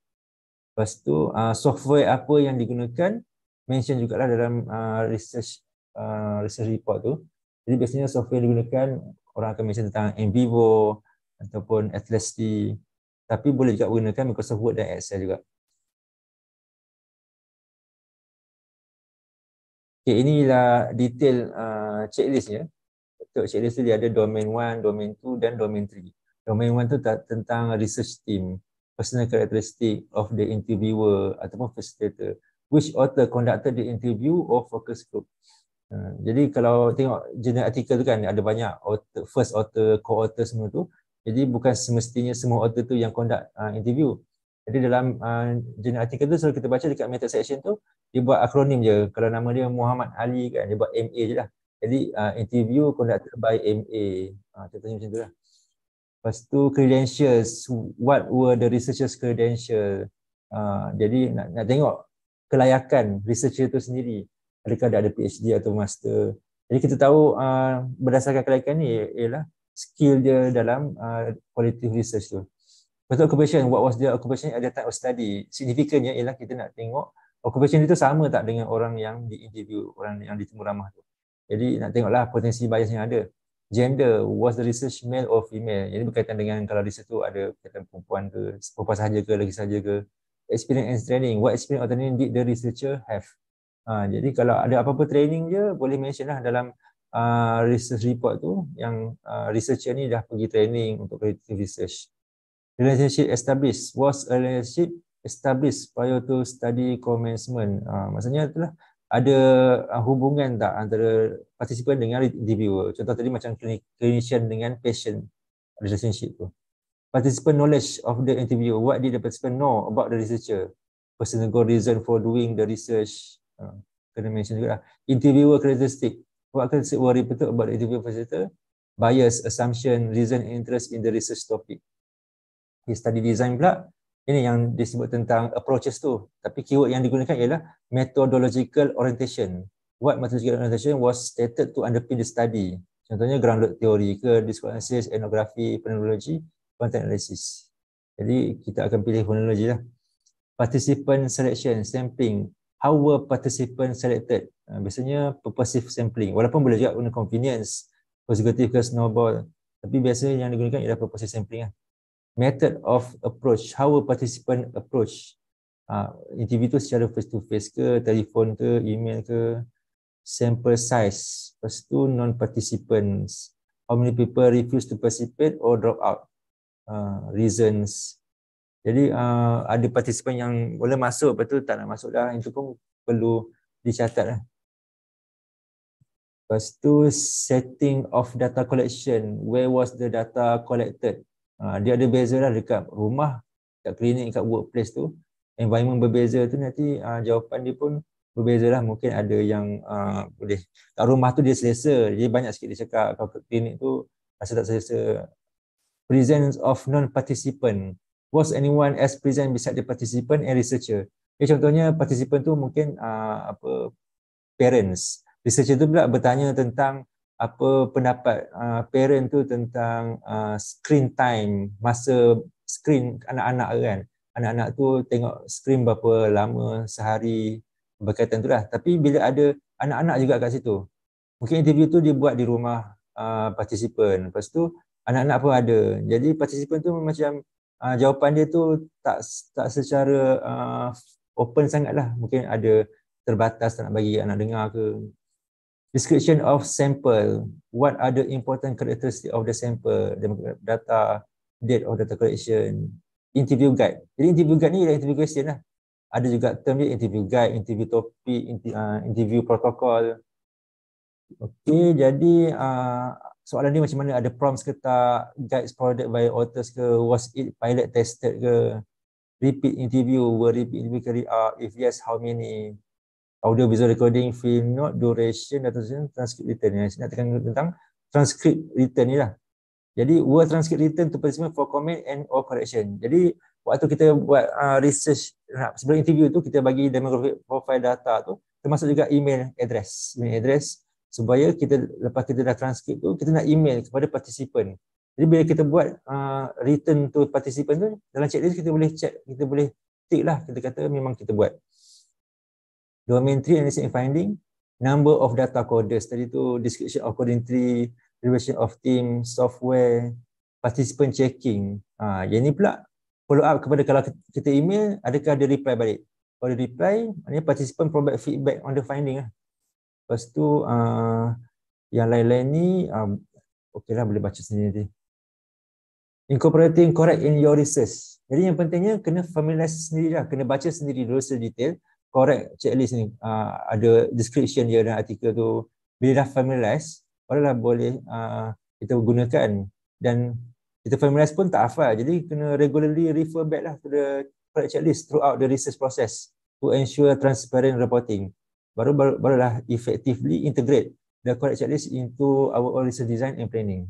Lepas tu uh, software apa yang digunakan mention juga lah dalam uh, research uh, research report tu. Jadi biasanya software yang digunakan orang akan mention tentang Envivo ataupun Atlas D tapi boleh juga gunakan Microsoft Word dan Excel juga. Okay, inilah detail uh, checklist ya. Untuk checklist tu dia ada domain 1, domain 2 dan domain 3. Domain one tu tentang research team, personal characteristic of the interviewer ataupun facilitator, which author conducted the interview or focus group. Uh, jadi kalau tengok jurnal artikel tu kan ada banyak author, first author, co-author semua tu. Jadi bukan semestinya semua author tu yang conduct uh, interview. Jadi dalam uh, ah, jurnal artikel tu selalu kita baca dekat meta section tu dia buat akronim je. Kalau nama dia Muhammad Ali kan dia buat MA je lah. Jadi uh, interview conducted by MA. Uh, contohnya macam tu lah. Lepas tu credentials, what were the researcher's credentials. Uh, ah, jadi nak, nak tengok kelayakan researcher tu sendiri. Adakah dia ada PhD atau master. Jadi kita tahu uh, berdasarkan kelayakan ni ialah skill dia dalam uh, research tu. Lepas tu occupation, what was the occupation at the time of study. Signifikannya ialah kita nak tengok occupation itu sama tak dengan orang yang di interview, orang yang ditemu ramah tu. Jadi nak tengoklah potensi bias yang ada gender was the research male or female Jadi berkaitan dengan kalau research tu ada berkaitan perempuan ke perempuan sahaja ke lagi sahaja ke experience and training what experience or training did the researcher have ha, jadi kalau ada apa-apa training je boleh mention lah dalam uh, research report tu yang uh, researcher ni dah pergi training untuk creative research relationship established was a relationship established prior to study commencement ha, maksudnya itulah ada uh, hubungan tak antara participant dengan reviewer? Contoh tadi macam clinician dengan patient relationship tu. Participant knowledge of the interviewer. What did the participant know about the researcher? Personal reason for doing the research. Uh, kena mention juga lah. Interviewer characteristic. What can you worry about the interviewer facilitator? Bias, assumption, reason, interest in the research topic. Okay, study design pula ini yang disebut tentang approaches tu tapi keyword yang digunakan ialah methodological orientation what methodological orientation was stated to underpin the study contohnya ground load theory ke discourses ethnography phenomenology, content analysis jadi kita akan pilih phonology lah participant selection sampling how were participants selected ha, biasanya purposive sampling walaupun boleh juga guna convenience positive ke snowball tapi biasanya yang digunakan ialah purposive sampling lah method of approach how a participant approach uh, individu secara face to face ke telefon ke email ke sample size lepas tu non participants how many people refuse to participate or drop out uh, reasons jadi uh, ada participant yang boleh masuk lepas tu tak nak masuk dah itu pun perlu dicatat lah. lepas tu setting of data collection where was the data collected Ha, dia ada beza lah dekat rumah, dekat klinik, dekat workplace tu environment berbeza tu nanti uh, jawapan dia pun berbeza lah mungkin ada yang uh, boleh kat rumah tu dia selesa jadi banyak sikit dia cakap kalau ke klinik tu rasa tak selesa presence of non-participant was anyone as present beside the participant and researcher jadi eh, contohnya participant tu mungkin uh, apa parents researcher tu pula bertanya tentang apa pendapat uh, parent tu tentang uh, screen time masa screen anak-anak kan anak-anak tu tengok screen berapa lama sehari berkaitan tu lah tapi bila ada anak-anak juga kat situ mungkin interview tu dia buat di rumah uh, participant lepas tu anak-anak pun ada jadi participant tu macam uh, jawapan dia tu tak tak secara uh, open sangat lah mungkin ada terbatas tak nak bagi anak dengar ke description of sample what are the important characteristics of the sample demographic data date of data collection interview guide jadi interview guide ni ialah interview question lah ada juga term dia interview guide interview topic ah, interview protocol Okay, jadi uh, soalan ni macam mana ada prompts ke tak guides provided by authors ke was it pilot tested ke repeat interview were repeat interview carried out if yes how many audio visual recording film note duration atau transcript written. yang saya nak tekan tentang transcript written ni lah jadi word transcript written tu penting for comment and or correction jadi waktu kita buat uh, research sebelum interview tu kita bagi demographic profile data tu termasuk juga email address email address supaya kita lepas kita dah transcript tu kita nak email kepada participant jadi bila kita buat uh, return to participant tu dalam checklist kita boleh check kita boleh tick lah kita kata memang kita buat domain tree analysis and finding, number of data coders, tadi tu description of coding tree, duration of team, software, participant checking. Ha, yang ni pula follow up kepada kalau kita email, adakah dia reply balik? Kalau dia reply, maknanya participant provide feedback on the finding. Lah. Lepas tu uh, yang lain-lain ni, um, okey lah boleh baca sendiri nanti. Incorporating correct in your research. Jadi yang pentingnya kena familiarize sendiri lah, kena baca sendiri dulu secara detail correct checklist ni uh, ada description dia dan artikel tu bila dah familiarize barulah boleh uh, kita gunakan dan kita familiarize pun tak hafal jadi kena regularly refer back lah to the correct checklist throughout the research process to ensure transparent reporting baru barulah effectively integrate the correct checklist into our own research design and planning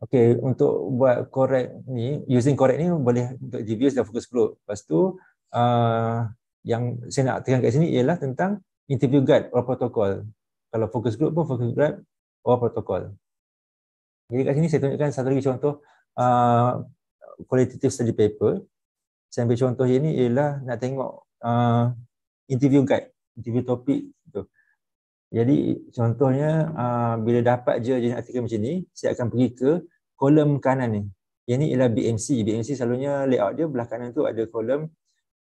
Okay, untuk buat correct ni, using correct ni boleh untuk GVS dan focus group. Lepas tu, uh, yang saya nak tekan kat sini ialah tentang interview guide or protocol. Kalau focus group pun focus group or protocol. Jadi kat sini saya tunjukkan satu lagi contoh uh, qualitative study paper. Saya ambil contoh ini ialah nak tengok uh, interview guide, interview topik jadi contohnya uh, bila dapat je jenis artikel macam ni, saya akan pergi ke kolom kanan ni. Yang ni ialah BMC. BMC selalunya layout dia belah kanan tu ada kolom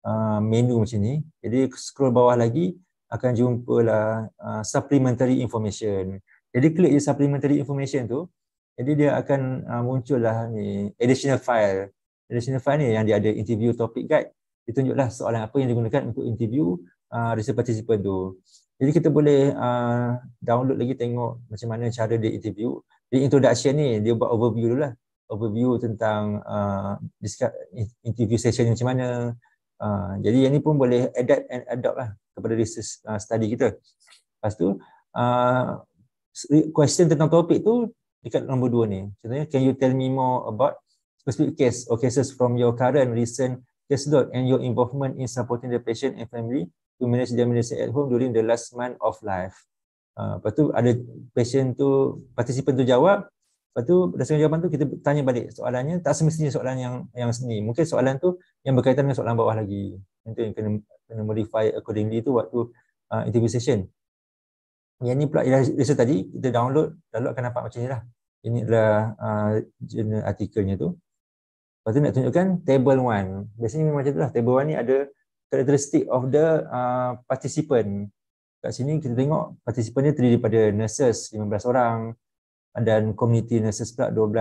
uh, menu macam ni. Jadi scroll bawah lagi akan jumpalah uh, ah, supplementary information. Jadi klik je supplementary information tu, jadi dia akan uh, muncullah ni additional file. Additional file ni yang dia ada interview topic guide. Ditunjuklah soalan apa yang digunakan untuk interview uh, research participant tu. Jadi kita boleh uh, download lagi tengok macam mana cara dia interview. Di introduction ni dia buat overview dulu lah. Overview tentang uh, interview session ni macam mana. Uh, jadi yang ni pun boleh adapt and adopt lah kepada research uh, study kita. Lepas tu, uh, question tentang topik tu dekat nombor dua ni. Contohnya, can you tell me more about specific case or cases from your current recent case caseload and your involvement in supporting the patient and family to manage their medicine at home during the last month of life. Uh, lepas tu ada patient tu, participant tu jawab. Lepas tu berdasarkan jawapan tu kita tanya balik soalannya. Tak semestinya soalan yang yang seni. Mungkin soalan tu yang berkaitan dengan soalan bawah lagi. Itu yang kena, kena modify accordingly tu waktu uh, interview session. Yang ni pula ialah riset tadi, kita download, download akan nampak macam ni lah. Ini adalah ah, jurnal artikelnya tu. Lepas tu nak tunjukkan table one. Biasanya memang macam tu lah. Table one ni ada karakteristik of the uh, participant. Kat sini kita tengok participantnya terdiri daripada nurses 15 orang dan community nurses pula 12,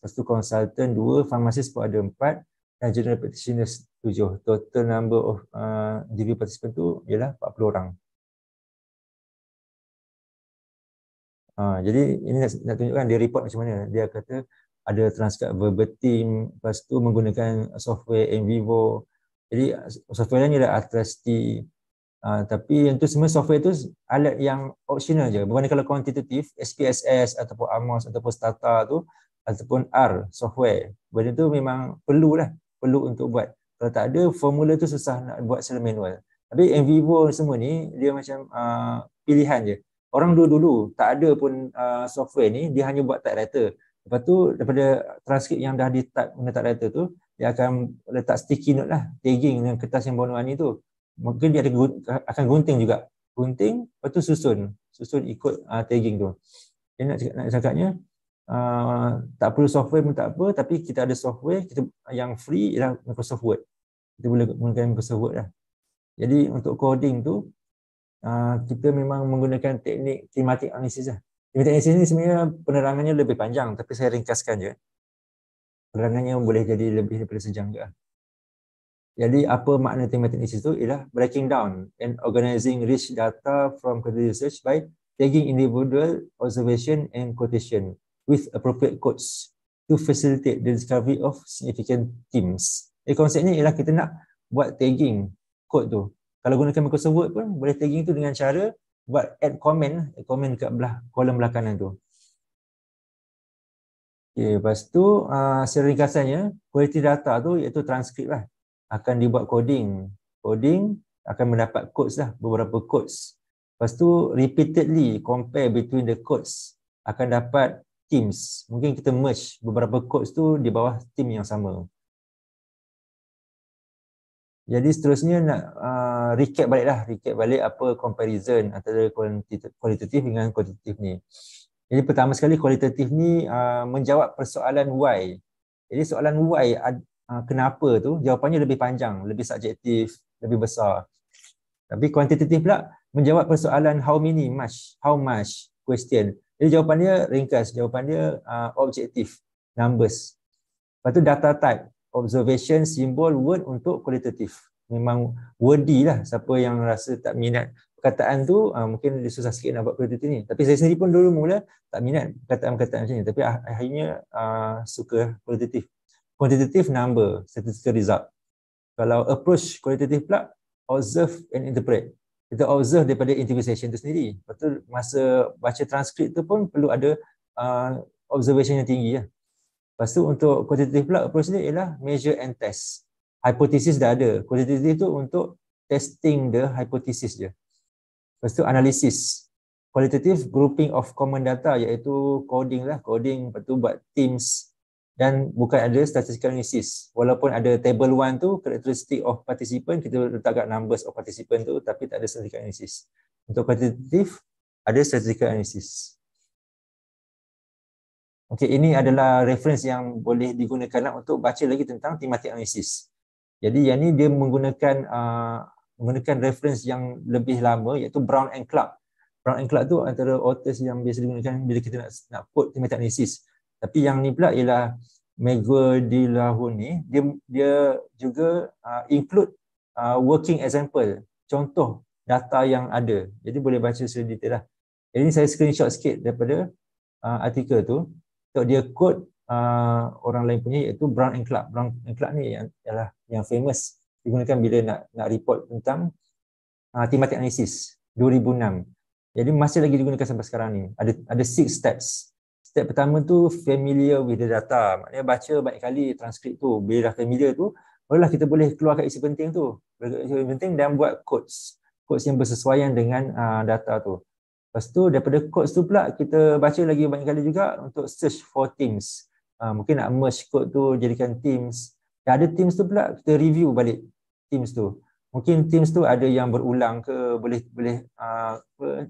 lepas tu consultant 2, pharmacist pun ada 4 dan general practitioners 7. Total number of uh, interview participant tu ialah 40 orang. Uh, jadi ini nak, nak tunjukkan dia report macam mana. Dia kata ada transcribe verbatim, lepas tu menggunakan software in vivo, jadi software ni ialah Atlasti. Uh, tapi untuk semua software itu alat yang optional je. Berbanding kalau quantitative, SPSS ataupun AMOS ataupun Stata tu ataupun R software. Benda tu memang perlu lah. Perlu untuk buat. Kalau tak ada formula tu susah nak buat secara manual. Tapi in vivo semua ni dia macam uh, pilihan je. Orang dulu-dulu tak ada pun uh, software ni dia hanya buat type writer. Lepas tu daripada transkrip yang dah di type guna type writer tu dia akan letak sticky note lah tagging dengan kertas yang berwarna-warni tu mungkin dia ada akan gunting juga gunting lepas tu susun susun ikut uh, tagging tu dia nak cakap, nak cakapnya uh, tak perlu software pun tak apa tapi kita ada software kita yang free ialah Microsoft Word kita boleh menggunakan Microsoft Word lah jadi untuk coding tu uh, kita memang menggunakan teknik thematic analysis lah thematic analysis ni sebenarnya penerangannya lebih panjang tapi saya ringkaskan je perangannya boleh jadi lebih daripada sejam Jadi apa makna thematic analysis itu ialah breaking down and organizing rich data from quantitative research by taking individual observation and quotation with appropriate codes to facilitate the discovery of significant themes. Eh, konsepnya ialah kita nak buat tagging code tu. Kalau gunakan Microsoft Word pun boleh tagging tu dengan cara buat add comment, add comment kat belah kolom belakangan tu. Okay, lepas tu uh, ah, secara kualiti data tu iaitu transkrip lah akan dibuat coding coding akan mendapat codes lah beberapa codes lepas tu repeatedly compare between the codes akan dapat teams mungkin kita merge beberapa codes tu di bawah team yang sama jadi seterusnya nak uh, recap balik lah recap balik apa comparison antara kualitatif dengan kualitatif ni jadi pertama sekali kualitatif ni uh, menjawab persoalan why. Jadi soalan why uh, kenapa tu jawapannya lebih panjang, lebih subjektif, lebih besar. Tapi kuantitatif pula menjawab persoalan how many, much, how much question. Jadi jawapannya ringkas, jawapannya uh, objektif, numbers. Lepas tu data type, observation, symbol, word untuk kualitatif. Memang wordy lah siapa yang rasa tak minat kataan tu uh, mungkin dia susah sikit nak buat kereta ni tapi saya sendiri pun dulu mula tak minat kataan-kataan macam ni tapi ah, akhirnya uh, suka kualitatif quantitative number statistical result kalau approach qualitative pula observe and interpret kita observe daripada interview session tu sendiri lepas tu masa baca transkrip tu pun perlu ada uh, observation yang tinggi ya. lepas tu untuk quantitative pula approach ni ialah measure and test hypothesis dah ada quantitative tu untuk testing the hypothesis je Lepas tu analisis. Qualitative grouping of common data iaitu coding lah, coding lepas tu buat teams dan bukan ada statistical analysis. Walaupun ada table one tu, characteristic of participant, kita letak kat numbers of participant tu tapi tak ada statistical analysis. Untuk kualitatif ada statistical analysis. Okay, ini adalah reference yang boleh digunakan lah untuk baca lagi tentang thematic analysis. Jadi yang ini dia menggunakan uh, menggunakan reference yang lebih lama iaitu Brown and Clark. Brown and Clark tu antara authors yang biasa digunakan bila kita nak nak put metanesis. Tapi yang ni pula ialah Miguel de la Huni, dia dia juga uh, include uh, working example, contoh data yang ada. Jadi boleh baca secara detail lah. Jadi saya screenshot sikit daripada uh, artikel tu. Untuk dia quote uh, orang lain punya iaitu Brown and Clark. Brown and Clark ni yang, ialah yang famous digunakan bila nak nak report tentang uh, ah, thematic analysis 2006. Jadi masih lagi digunakan sampai sekarang ni. Ada ada six steps. Step pertama tu familiar with the data. Maknanya baca banyak kali transkrip tu. Bila dah familiar tu, barulah kita boleh keluarkan isi penting tu. Isi penting dan buat quotes. Quotes yang bersesuaian dengan uh, data tu. Lepas tu daripada quotes tu pula kita baca lagi banyak kali juga untuk search for teams. Uh, mungkin nak merge code tu jadikan teams. Dan ada teams tu pula kita review balik teams tu mungkin teams tu ada yang berulang ke boleh boleh uh,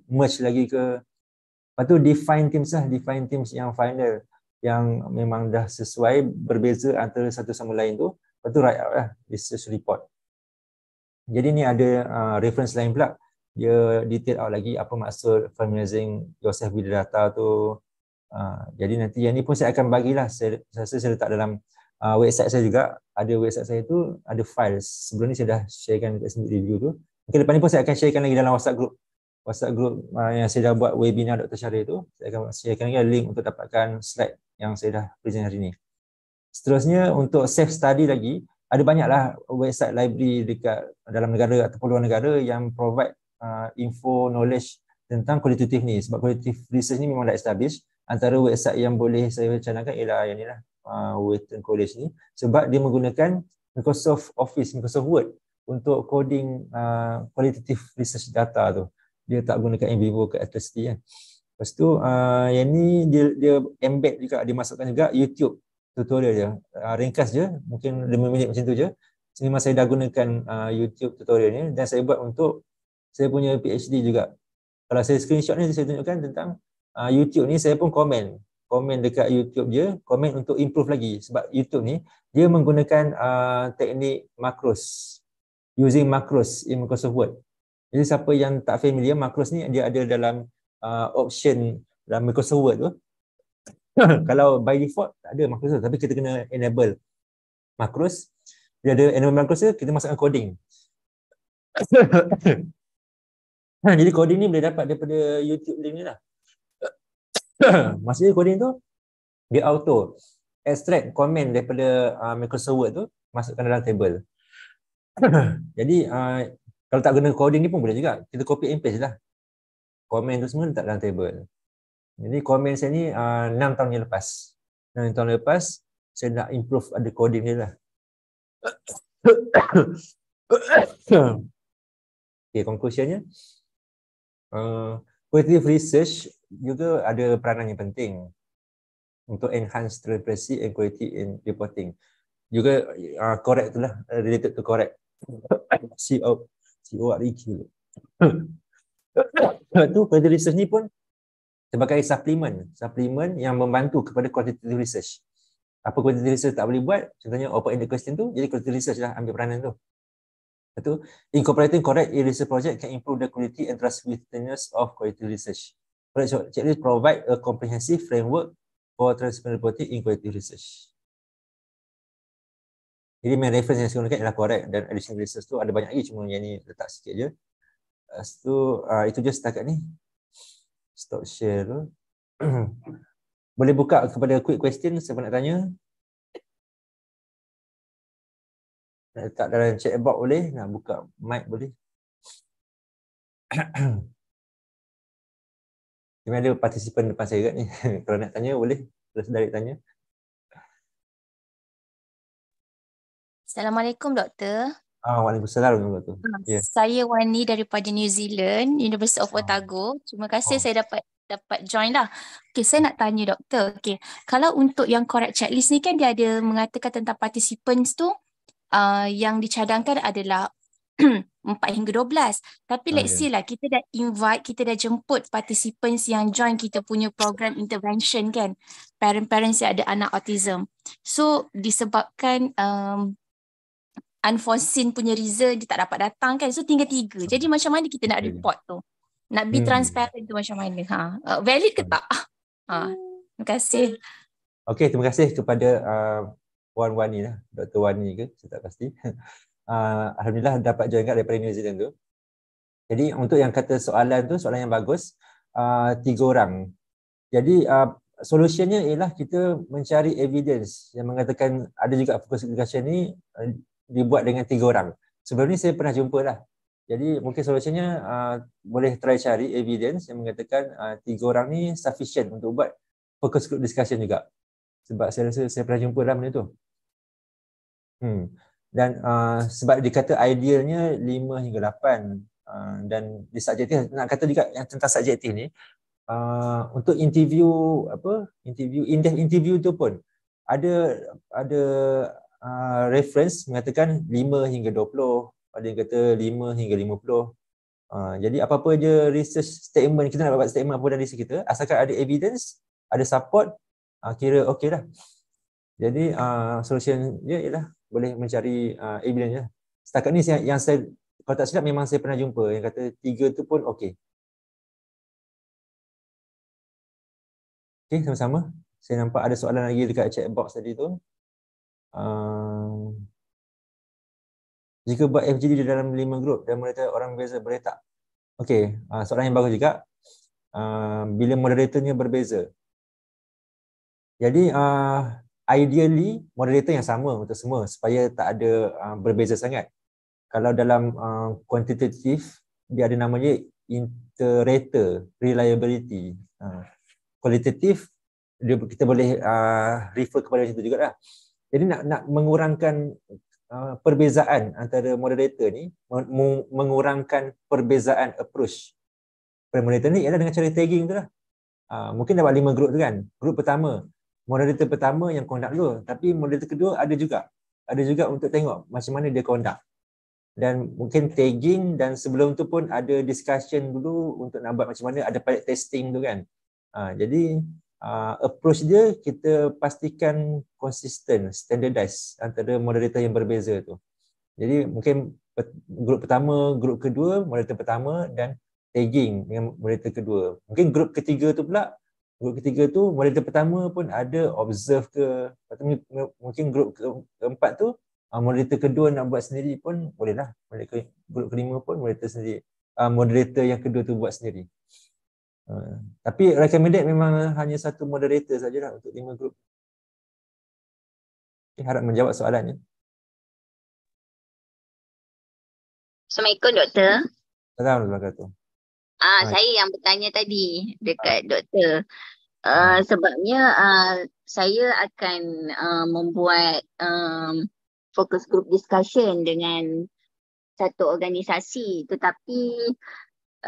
merge lagi ke lepas tu define teams lah define teams yang final yang memang dah sesuai berbeza antara satu sama lain tu lepas tu write out lah research report jadi ni ada uh, reference lain pula dia detail out lagi apa maksud familiarizing yourself with the data tu uh, jadi nanti yang ni pun saya akan bagilah saya, saya rasa saya letak dalam uh, website saya juga ada website saya itu ada files sebelum ni saya dah sharekan dekat sendiri review tu mungkin depan ni pun saya akan sharekan lagi dalam whatsapp group whatsapp group uh, yang saya dah buat webinar Dr. Syarif tu saya akan sharekan lagi link untuk dapatkan slide yang saya dah present hari ni seterusnya untuk self study lagi ada banyaklah website library dekat dalam negara ataupun luar negara yang provide uh, info knowledge tentang kualitatif ni sebab kualitatif research ni memang dah established antara website yang boleh saya rencanakan ialah yang ni lah uh, Wharton College ni sebab dia menggunakan Microsoft Office, Microsoft Word untuk coding uh, qualitative research data tu. Dia tak gunakan in ke atas dia. Kan? Eh. Lepas tu uh, yang ni dia, dia embed juga, dia masukkan juga YouTube tutorial dia. Uh, ringkas je, mungkin 5 minit macam tu je. Sini masa saya dah gunakan uh, YouTube tutorial ni dan saya buat untuk saya punya PhD juga. Kalau saya screenshot ni saya tunjukkan tentang uh, YouTube ni saya pun komen komen dekat YouTube dia, komen untuk improve lagi sebab YouTube ni dia menggunakan uh, teknik macros using macros in Microsoft Word. Jadi siapa yang tak familiar macros ni dia ada dalam uh, option dalam Microsoft Word tu. Kalau by default tak ada macros tu, tapi kita kena enable macros. Bila ada enable macros tu kita masukkan coding. Ha, jadi coding ni boleh dapat daripada YouTube link ni lah. maksudnya coding tu dia auto extract comment daripada uh, Microsoft Word tu masukkan dalam table jadi uh, kalau tak guna coding ni pun boleh juga kita copy and paste lah comment tu semua letak dalam table jadi comment saya ni uh, 6 tahun yang lepas 6 tahun lepas saya nak improve ada coding ni lah okay, conclusionnya uh, Quantitative research juga ada peranan yang penting untuk enhance transparency and quality in reporting. Juga uh, correct itulah uh, related to correct. CEO CEO IQ. E Lepas tu quantitative research ni pun sebagai supplement, supplement yang membantu kepada quantitative research. Apa quantitative research tak boleh buat, contohnya open ended question tu, jadi quantitative research lah ambil peranan tu. Lepas incorporating correct research project can improve the quality and trustworthiness of quantitative research project checklist provide a comprehensive framework for transdisciplinary reporting in qualitative research. Jadi main reference yang saya gunakan adalah correct dan additional research tu ada banyak lagi cuma yang ni letak sikit je. Lepas tu uh, itu je setakat ni. Stop share tu. Boleh buka kepada quick question siapa nak tanya. Nak letak dalam chat box boleh, nak buka mic boleh. Memang ada partisipan depan saya kat ni. Kalau nak tanya boleh terus dari tanya. Assalamualaikum doktor. Ah, Waalaikumsalam doktor. Yeah. Ya. Saya Wani daripada New Zealand, University of ah. Otago. Terima kasih oh. saya dapat dapat join lah. Okay, saya nak tanya doktor. Okay, kalau untuk yang correct checklist ni kan dia ada mengatakan tentang participants tu uh, yang dicadangkan adalah Empat hingga dua belas. Tapi oh, let's yeah. Ya. say lah kita dah invite, kita dah jemput participants yang join kita punya program intervention kan. parent parent yang ada anak autism. So disebabkan um, unforeseen punya reason dia tak dapat datang kan. So tinggal tiga. Jadi macam mana kita nak report tu? Nak be hmm. transparent tu macam mana? Ha? Uh, valid ke tak? Ha. Terima kasih. Okay, terima kasih kepada uh, Wan Wani lah. Dr. Wani ke? Saya tak pasti. uh, alhamdulillah dapat join kat daripada New Zealand tu. Jadi untuk yang kata soalan tu soalan yang bagus uh, tiga orang. Jadi uh, ah, solusinya ialah kita mencari evidence yang mengatakan ada juga focus discussion ni uh, dibuat dengan tiga orang. Sebelum ni saya pernah jumpa lah. Jadi mungkin solusinya uh, boleh try cari evidence yang mengatakan uh, tiga orang ni sufficient untuk buat focus group discussion juga. Sebab saya rasa saya pernah jumpa dalam benda tu. Hmm dan uh, sebab dikata idealnya 5 hingga 8 uh, dan di subjektif nak kata juga yang tentang subjektif ni uh, untuk interview apa interview in depth interview tu pun ada ada uh, reference mengatakan 5 hingga 20 ada yang kata 5 hingga 50 uh, jadi apa-apa je research statement kita nak buat statement apa dari research kita asalkan ada evidence ada support uh, kira okey lah jadi uh, solution dia ialah boleh mencari uh, evidence lah. Ya. Setakat ni yang, yang saya kalau tak silap memang saya pernah jumpa yang kata tiga tu pun okey. Okey, sama-sama. Saya nampak ada soalan lagi dekat chat box tadi tu. Uh, jika buat FGD di dalam lima group dan mereka orang berbeza boleh tak? Okey, uh, soalan yang bagus juga. Uh, bila moderatornya berbeza. Jadi uh, ideally moderator yang sama untuk semua supaya tak ada uh, berbeza sangat. Kalau dalam uh, ah, quantitative dia ada namanya interrater reliability. Uh, qualitative dia, kita boleh uh, refer kepada macam tu juga lah. Jadi nak nak mengurangkan uh, perbezaan antara moderator ni mengurangkan perbezaan approach pada moderator ni ialah dengan cara tagging tu lah. Uh, mungkin dapat lima grup tu kan. Grup pertama moderator pertama yang conduct dulu tapi moderator kedua ada juga ada juga untuk tengok macam mana dia conduct dan mungkin tagging dan sebelum tu pun ada discussion dulu untuk nak buat macam mana ada pilot testing tu kan ha, jadi uh, approach dia kita pastikan konsisten standardized antara moderator yang berbeza tu jadi mungkin grup pertama grup kedua moderator pertama dan tagging dengan moderator kedua mungkin grup ketiga tu pula Grup ketiga tu moderator pertama pun ada observe ke mungkin grup keempat tu ah, moderator kedua nak buat sendiri pun boleh lah. Grup kelima pun moderator sendiri. Ah, moderator yang kedua tu buat sendiri. Ah, tapi recommended memang hanya satu moderator sajalah untuk lima grup. Saya harap menjawab soalan ya. Assalamualaikum Doktor. Assalamualaikum. Ah, Hai. saya yang bertanya tadi dekat Hai. Ah. doktor. Uh, sebabnya uh, saya akan uh, membuat um, focus group discussion dengan satu organisasi tetapi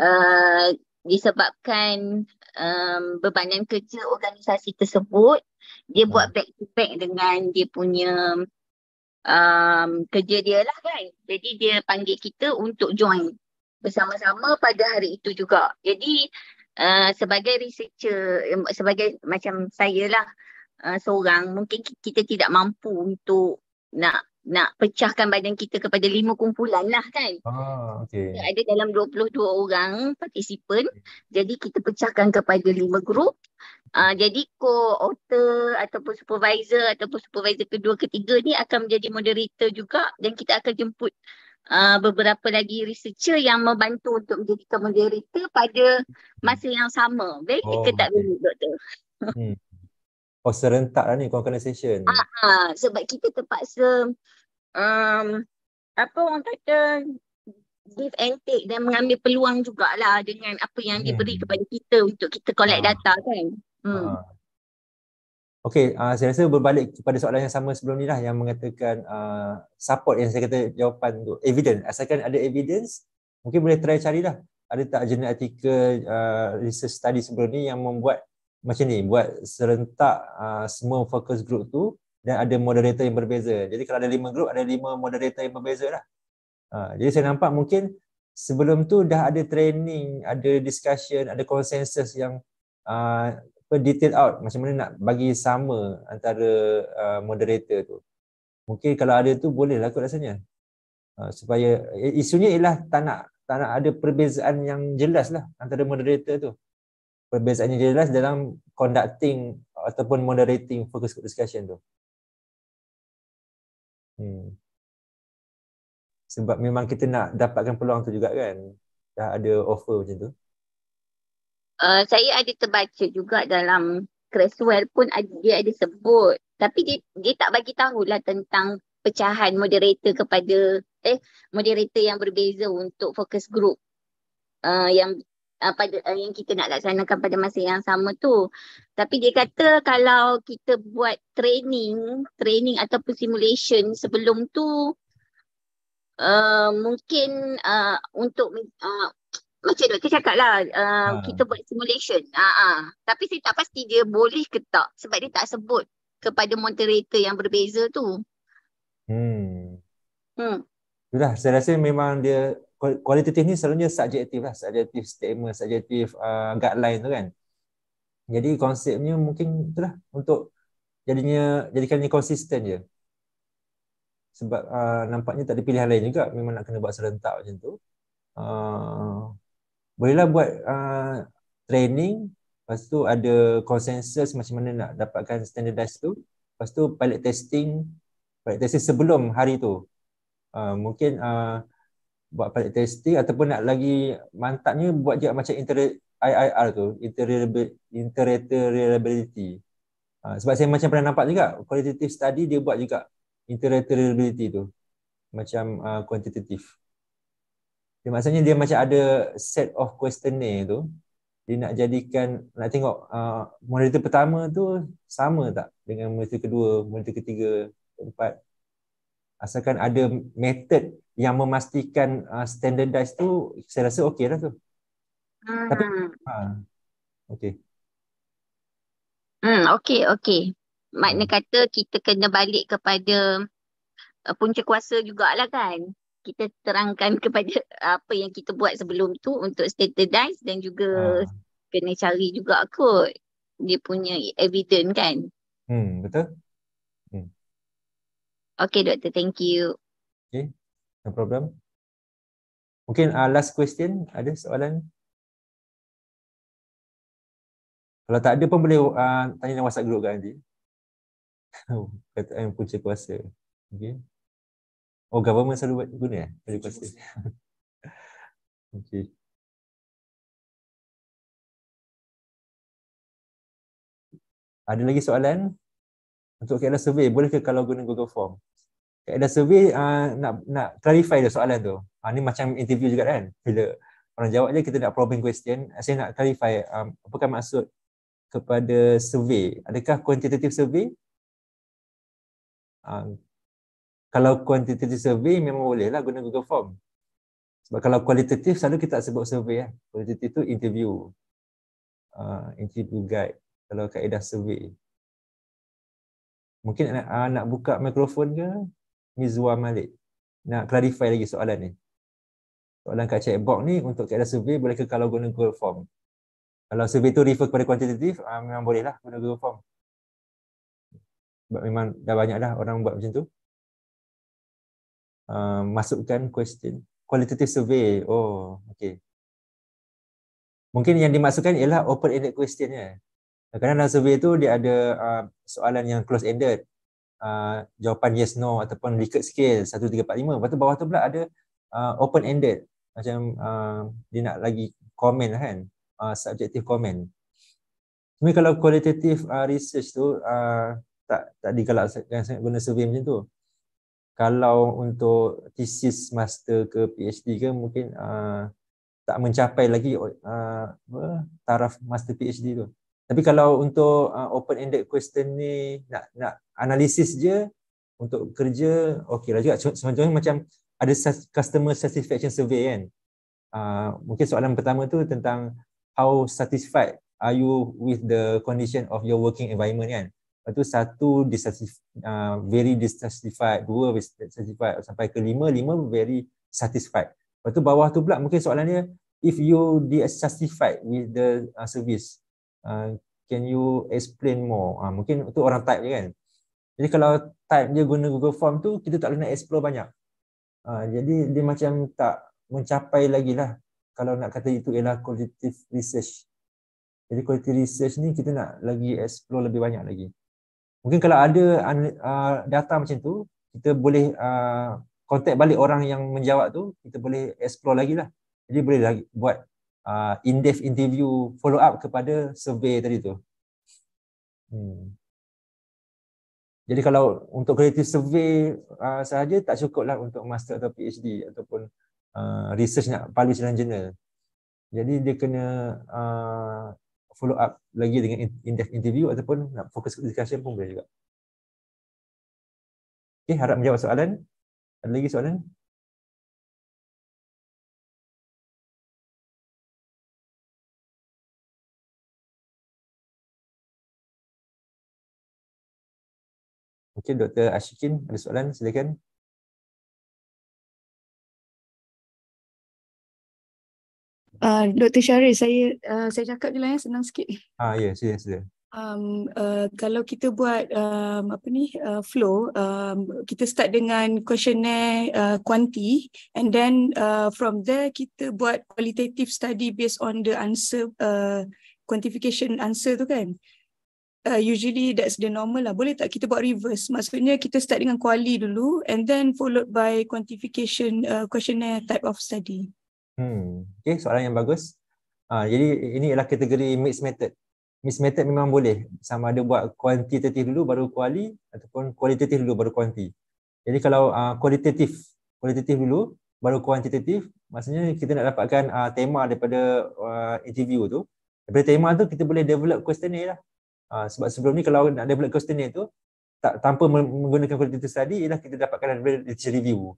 uh, disebabkan um, bebanan kerja organisasi tersebut dia hmm. buat back to back dengan dia punya um, kerja dia lah kan jadi dia panggil kita untuk join bersama-sama pada hari itu juga. Jadi uh, sebagai researcher, sebagai macam saya lah uh, seorang, mungkin kita tidak mampu untuk nak nak pecahkan badan kita kepada lima kumpulan lah kan. Ah, okay. Ada dalam 22 orang participant. Jadi kita pecahkan kepada lima grup. Uh, jadi co-author ataupun supervisor ataupun supervisor kedua ketiga ni akan menjadi moderator juga dan kita akan jemput Uh, beberapa lagi researcher yang membantu untuk menjadikan moderator pada masa yang sama. Baik, oh, kita tak boleh, okay. doktor. Hmm. Oh, serentak lah ni, korang kena session. Aha, ah, sebab kita terpaksa, um, apa orang kata, give and take dan mengambil peluang jugalah dengan apa yang hmm. diberi kepada kita untuk kita collect ha. data kan. Hmm. Ha. Okey, uh, saya rasa berbalik kepada soalan yang sama sebelum ni lah yang mengatakan uh, support yang saya kata jawapan untuk evidence. Asalkan ada evidence, mungkin boleh try carilah. Ada tak jenis artikel uh, research study sebelum ni yang membuat macam ni, buat serentak uh, semua focus group tu dan ada moderator yang berbeza. Jadi kalau ada lima group, ada lima moderator yang berbeza lah. Uh, jadi saya nampak mungkin sebelum tu dah ada training, ada discussion, ada consensus yang per detail out macam mana nak bagi sama antara uh, moderator tu. Mungkin kalau ada tu boleh lah kot rasanya. Uh, supaya isunya ialah tak nak tak nak ada perbezaan yang jelas lah antara moderator tu. Perbezaan yang jelas dalam conducting ataupun moderating focus group discussion tu. Hmm. Sebab memang kita nak dapatkan peluang tu juga kan. Dah ada offer macam tu uh, saya ada terbaca juga dalam Creswell pun ada, dia ada sebut tapi dia, dia tak bagi tahulah tentang pecahan moderator kepada eh moderator yang berbeza untuk focus group uh, yang uh, pada uh, yang kita nak laksanakan pada masa yang sama tu tapi dia kata kalau kita buat training training ataupun simulation sebelum tu uh, mungkin uh, untuk uh, macam mana? Kita cakap lah, uh, ha. kita buat simulation. Uh-huh. Tapi saya tak pasti dia boleh ke tak sebab dia tak sebut kepada moderator yang berbeza tu. Hmm. Hmm. Itulah, saya rasa memang dia kualitatif ni selalunya subjektif lah. Subjektif statement, subjektif uh, guideline tu kan. Jadi konsepnya mungkin itulah untuk jadinya jadikan jadikannya konsisten je. Sebab uh, nampaknya tak ada pilihan lain juga. Memang nak kena buat serentak macam tu. Uh, bolehlah buat uh, training lepas tu ada consensus macam mana nak dapatkan standardized tu lepas tu pilot testing pilot testing sebelum hari tu uh, mungkin uh, buat pilot testing ataupun nak lagi mantapnya buat je macam inter IIR tu interoperability uh, sebab saya macam pernah nampak juga qualitative study dia buat juga interoperability tu macam uh, quantitative dia maksudnya dia macam ada set of questionnaire tu. Dia nak jadikan nak tengok uh, monitor pertama tu sama tak dengan monitor kedua, monitor ketiga, keempat. Asalkan ada method yang memastikan uh, standardized tu saya rasa okay lah tu. Hmm. Tapi ha. Okey. Hmm, okey, okey. Makna hmm. kata kita kena balik kepada uh, punca kuasa jugalah kan kita terangkan kepada apa yang kita buat sebelum tu untuk standardize dan juga ha. kena cari juga kot dia punya evidence kan. Hmm, betul. Hmm. Okay doktor, thank you. Okay, no problem. Mungkin uh, last question, ada soalan? Kalau tak ada pun boleh uh, tanya dalam WhatsApp group kan nanti. Kata yang eh, punca kuasa. Okay. Oh government selalu buat guna eh? Baju kuasa. Okey. Ada lagi soalan? Untuk kaedah survey, boleh ke kalau guna Google Form? Kaedah survey uh, nak nak clarify dah soalan tu. Ha, uh, ni macam interview juga kan? Bila orang jawab je kita nak probing question, ah, saya nak clarify um, apakah maksud kepada survey. Adakah quantitative survey? Uh, kalau quantitative survey memang boleh lah guna Google Form. Sebab kalau kualitatif selalu kita tak sebut survey lah. Kualitatif tu interview. Uh, interview guide. Kalau kaedah survey. Mungkin nak, uh, nak buka mikrofon ke Mizwa Malik? Nak clarify lagi soalan ni. Soalan kat chatbox ni untuk kaedah survey boleh ke kalau guna Google Form? Kalau survey tu refer kepada quantitative uh, memang boleh lah guna Google Form. Sebab memang dah banyak dah orang buat macam tu uh, masukkan question qualitative survey. Oh, okay. Mungkin yang dimasukkan ialah open-ended question ya. Kerana dalam survey tu dia ada uh, soalan yang close-ended. Uh, jawapan yes, no ataupun Likert scale 1, 3, 4, 5. Lepas tu bawah tu pula ada uh, open-ended. Macam uh, dia nak lagi komen lah kan. Uh, subjective comment. Tapi kalau qualitative uh, research tu uh, tak tak digalakkan sangat guna survey macam tu kalau untuk thesis master ke PhD ke mungkin uh, tak mencapai lagi uh, taraf master PhD tu. Tapi kalau untuk uh, open ended question ni nak nak analisis je untuk kerja okey lah juga. Contohnya macam ada customer satisfaction survey kan. Uh, mungkin soalan pertama tu tentang how satisfied are you with the condition of your working environment kan. Lepas tu satu dissatisfied, uh, very dissatisfied, dua dissatisfied sampai ke lima, lima very satisfied. Lepas tu bawah tu pula mungkin soalannya if you dissatisfied with the uh, service, uh, can you explain more? Uh, mungkin tu orang type je kan. Jadi kalau type dia guna Google Form tu kita tak boleh nak explore banyak. Uh, jadi dia macam tak mencapai lagi lah kalau nak kata itu ialah qualitative research. Jadi qualitative research ni kita nak lagi explore lebih banyak lagi mungkin kalau ada uh, data macam tu kita boleh kontak uh, balik orang yang menjawab tu kita boleh explore lagi lah jadi boleh lagi buat uh, in depth interview follow up kepada survey tadi tu hmm. jadi kalau untuk creative survey uh, sahaja tak cukup lah untuk master atau PhD ataupun uh, research nak publish dalam journal jadi dia kena uh, follow up lagi dengan in-depth interview ataupun nak fokus discussion pun boleh juga. Okay, harap menjawab soalan. Ada lagi soalan? Okay, Dr. Ashikin ada soalan, silakan. Uh, ah, Dr. Syarif, saya uh, saya cakap je lah ya, senang sikit. Ah, ya, yes, yes, yes. Ya. Um, uh, kalau kita buat um, apa ni uh, flow, um, kita start dengan questionnaire kuanti uh, and then uh, from there kita buat qualitative study based on the answer uh, quantification answer tu kan. Uh, usually that's the normal lah. Boleh tak kita buat reverse? Maksudnya kita start dengan quali dulu and then followed by quantification uh, questionnaire type of study. Hmm. Okay, soalan yang bagus. Ha, jadi ini ialah kategori mixed method. Mixed method memang boleh. Sama ada buat kuantitatif dulu baru kuali ataupun kualitatif dulu baru kuanti. Jadi kalau uh, ah, kualitatif, kualitatif dulu baru kuantitatif, maksudnya kita nak dapatkan uh, tema daripada uh, interview tu. Daripada tema tu kita boleh develop questionnaire lah. Uh, sebab sebelum ni kalau nak develop questionnaire tu tak, tanpa menggunakan kualitatif study ialah kita dapatkan daripada literature review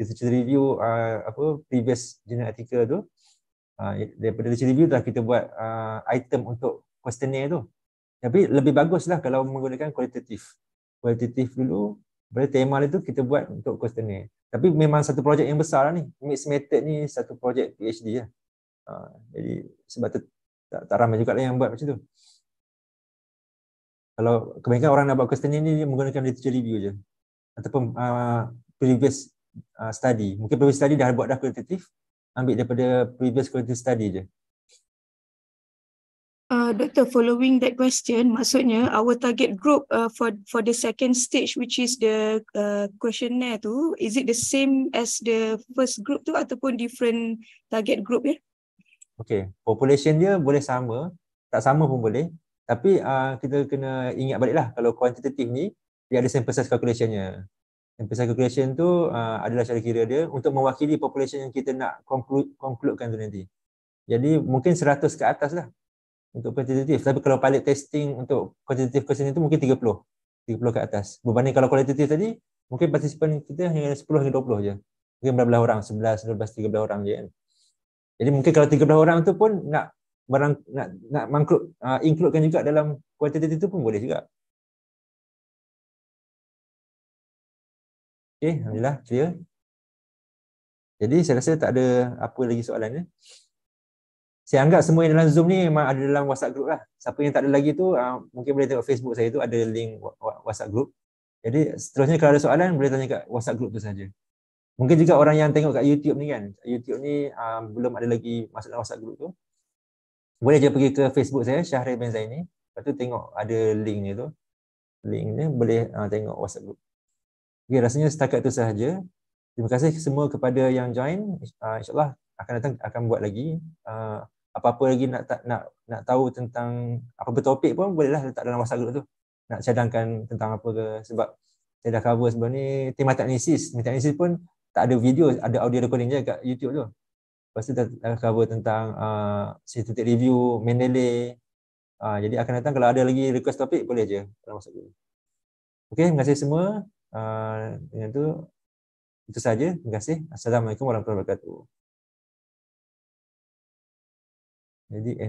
literature review uh, apa previous journal artikel tu uh, daripada literature review dah kita buat uh, item untuk questionnaire tu tapi lebih baguslah kalau menggunakan kualitatif kualitatif dulu pada tema itu kita buat untuk questionnaire tapi memang satu projek yang besar lah ni mixed method ni satu projek PhD lah uh, jadi sebab tu tak, tak ramai juga lah yang buat macam tu kalau kebanyakan orang nak buat questionnaire ni dia menggunakan literature review je ataupun uh, previous uh, study. Mungkin previous study dah buat dah kualitatif, ambil daripada previous kualitatif study je. Uh, Doctor, following that question, maksudnya our target group uh, for for the second stage, which is the uh, questionnaire tu, is it the same as the first group tu ataupun different target group ya? Okay, population dia boleh sama, tak sama pun boleh. Tapi uh, kita kena ingat baliklah kalau kuantitatif ni, dia ada same precise calculationnya pesakit segregation tu uh, adalah cara kira dia untuk mewakili population yang kita nak conclude concludekan tu nanti. Jadi mungkin 100 ke atas lah untuk quantitative. Tapi kalau pilot testing untuk quantitative question itu mungkin 30. 30 ke atas. Berbanding kalau qualitative tadi, mungkin participant kita hanya 10 hingga 20 je. Mungkin berapa orang, 11, 12, 13 orang je kan. Jadi mungkin kalau 13 orang tu pun nak barang nak nak mangkut uh, ah, include kan juga dalam quantitative itu pun boleh juga. Okay, eh, Alhamdulillah, clear. Jadi saya rasa tak ada apa lagi soalan. Eh? Saya anggap semua yang dalam Zoom ni memang ada dalam WhatsApp group lah. Siapa yang tak ada lagi tu, uh, mungkin boleh tengok Facebook saya tu ada link WhatsApp group. Jadi seterusnya kalau ada soalan, boleh tanya kat WhatsApp group tu saja. Mungkin juga orang yang tengok kat YouTube ni kan, YouTube ni uh, belum ada lagi masuk dalam WhatsApp group tu. Boleh je pergi ke Facebook saya, Syahril Benzaini. Lepas tu tengok ada link ni tu. Link ni boleh uh, tengok WhatsApp group. Okay, ya, rasanya setakat itu sahaja. Terima kasih semua kepada yang join. Uh, InsyaAllah akan datang akan buat lagi. Uh, apa-apa lagi nak, tak, nak nak tahu tentang apa-apa topik pun bolehlah letak dalam WhatsApp group tu. Nak cadangkan tentang apa ke sebab saya dah cover sebelum ni tema teknisis. Tema teknisis pun tak ada video, ada audio recording je kat YouTube tu. Lepas tu dah, cover tentang uh, synthetic review, menele. Uh, jadi akan datang kalau ada lagi request topik boleh je dalam WhatsApp group. Okay, terima kasih semua. Uh, yang itu itu saja. Terima kasih. Assalamualaikum warahmatullahi wabarakatuh. Jadi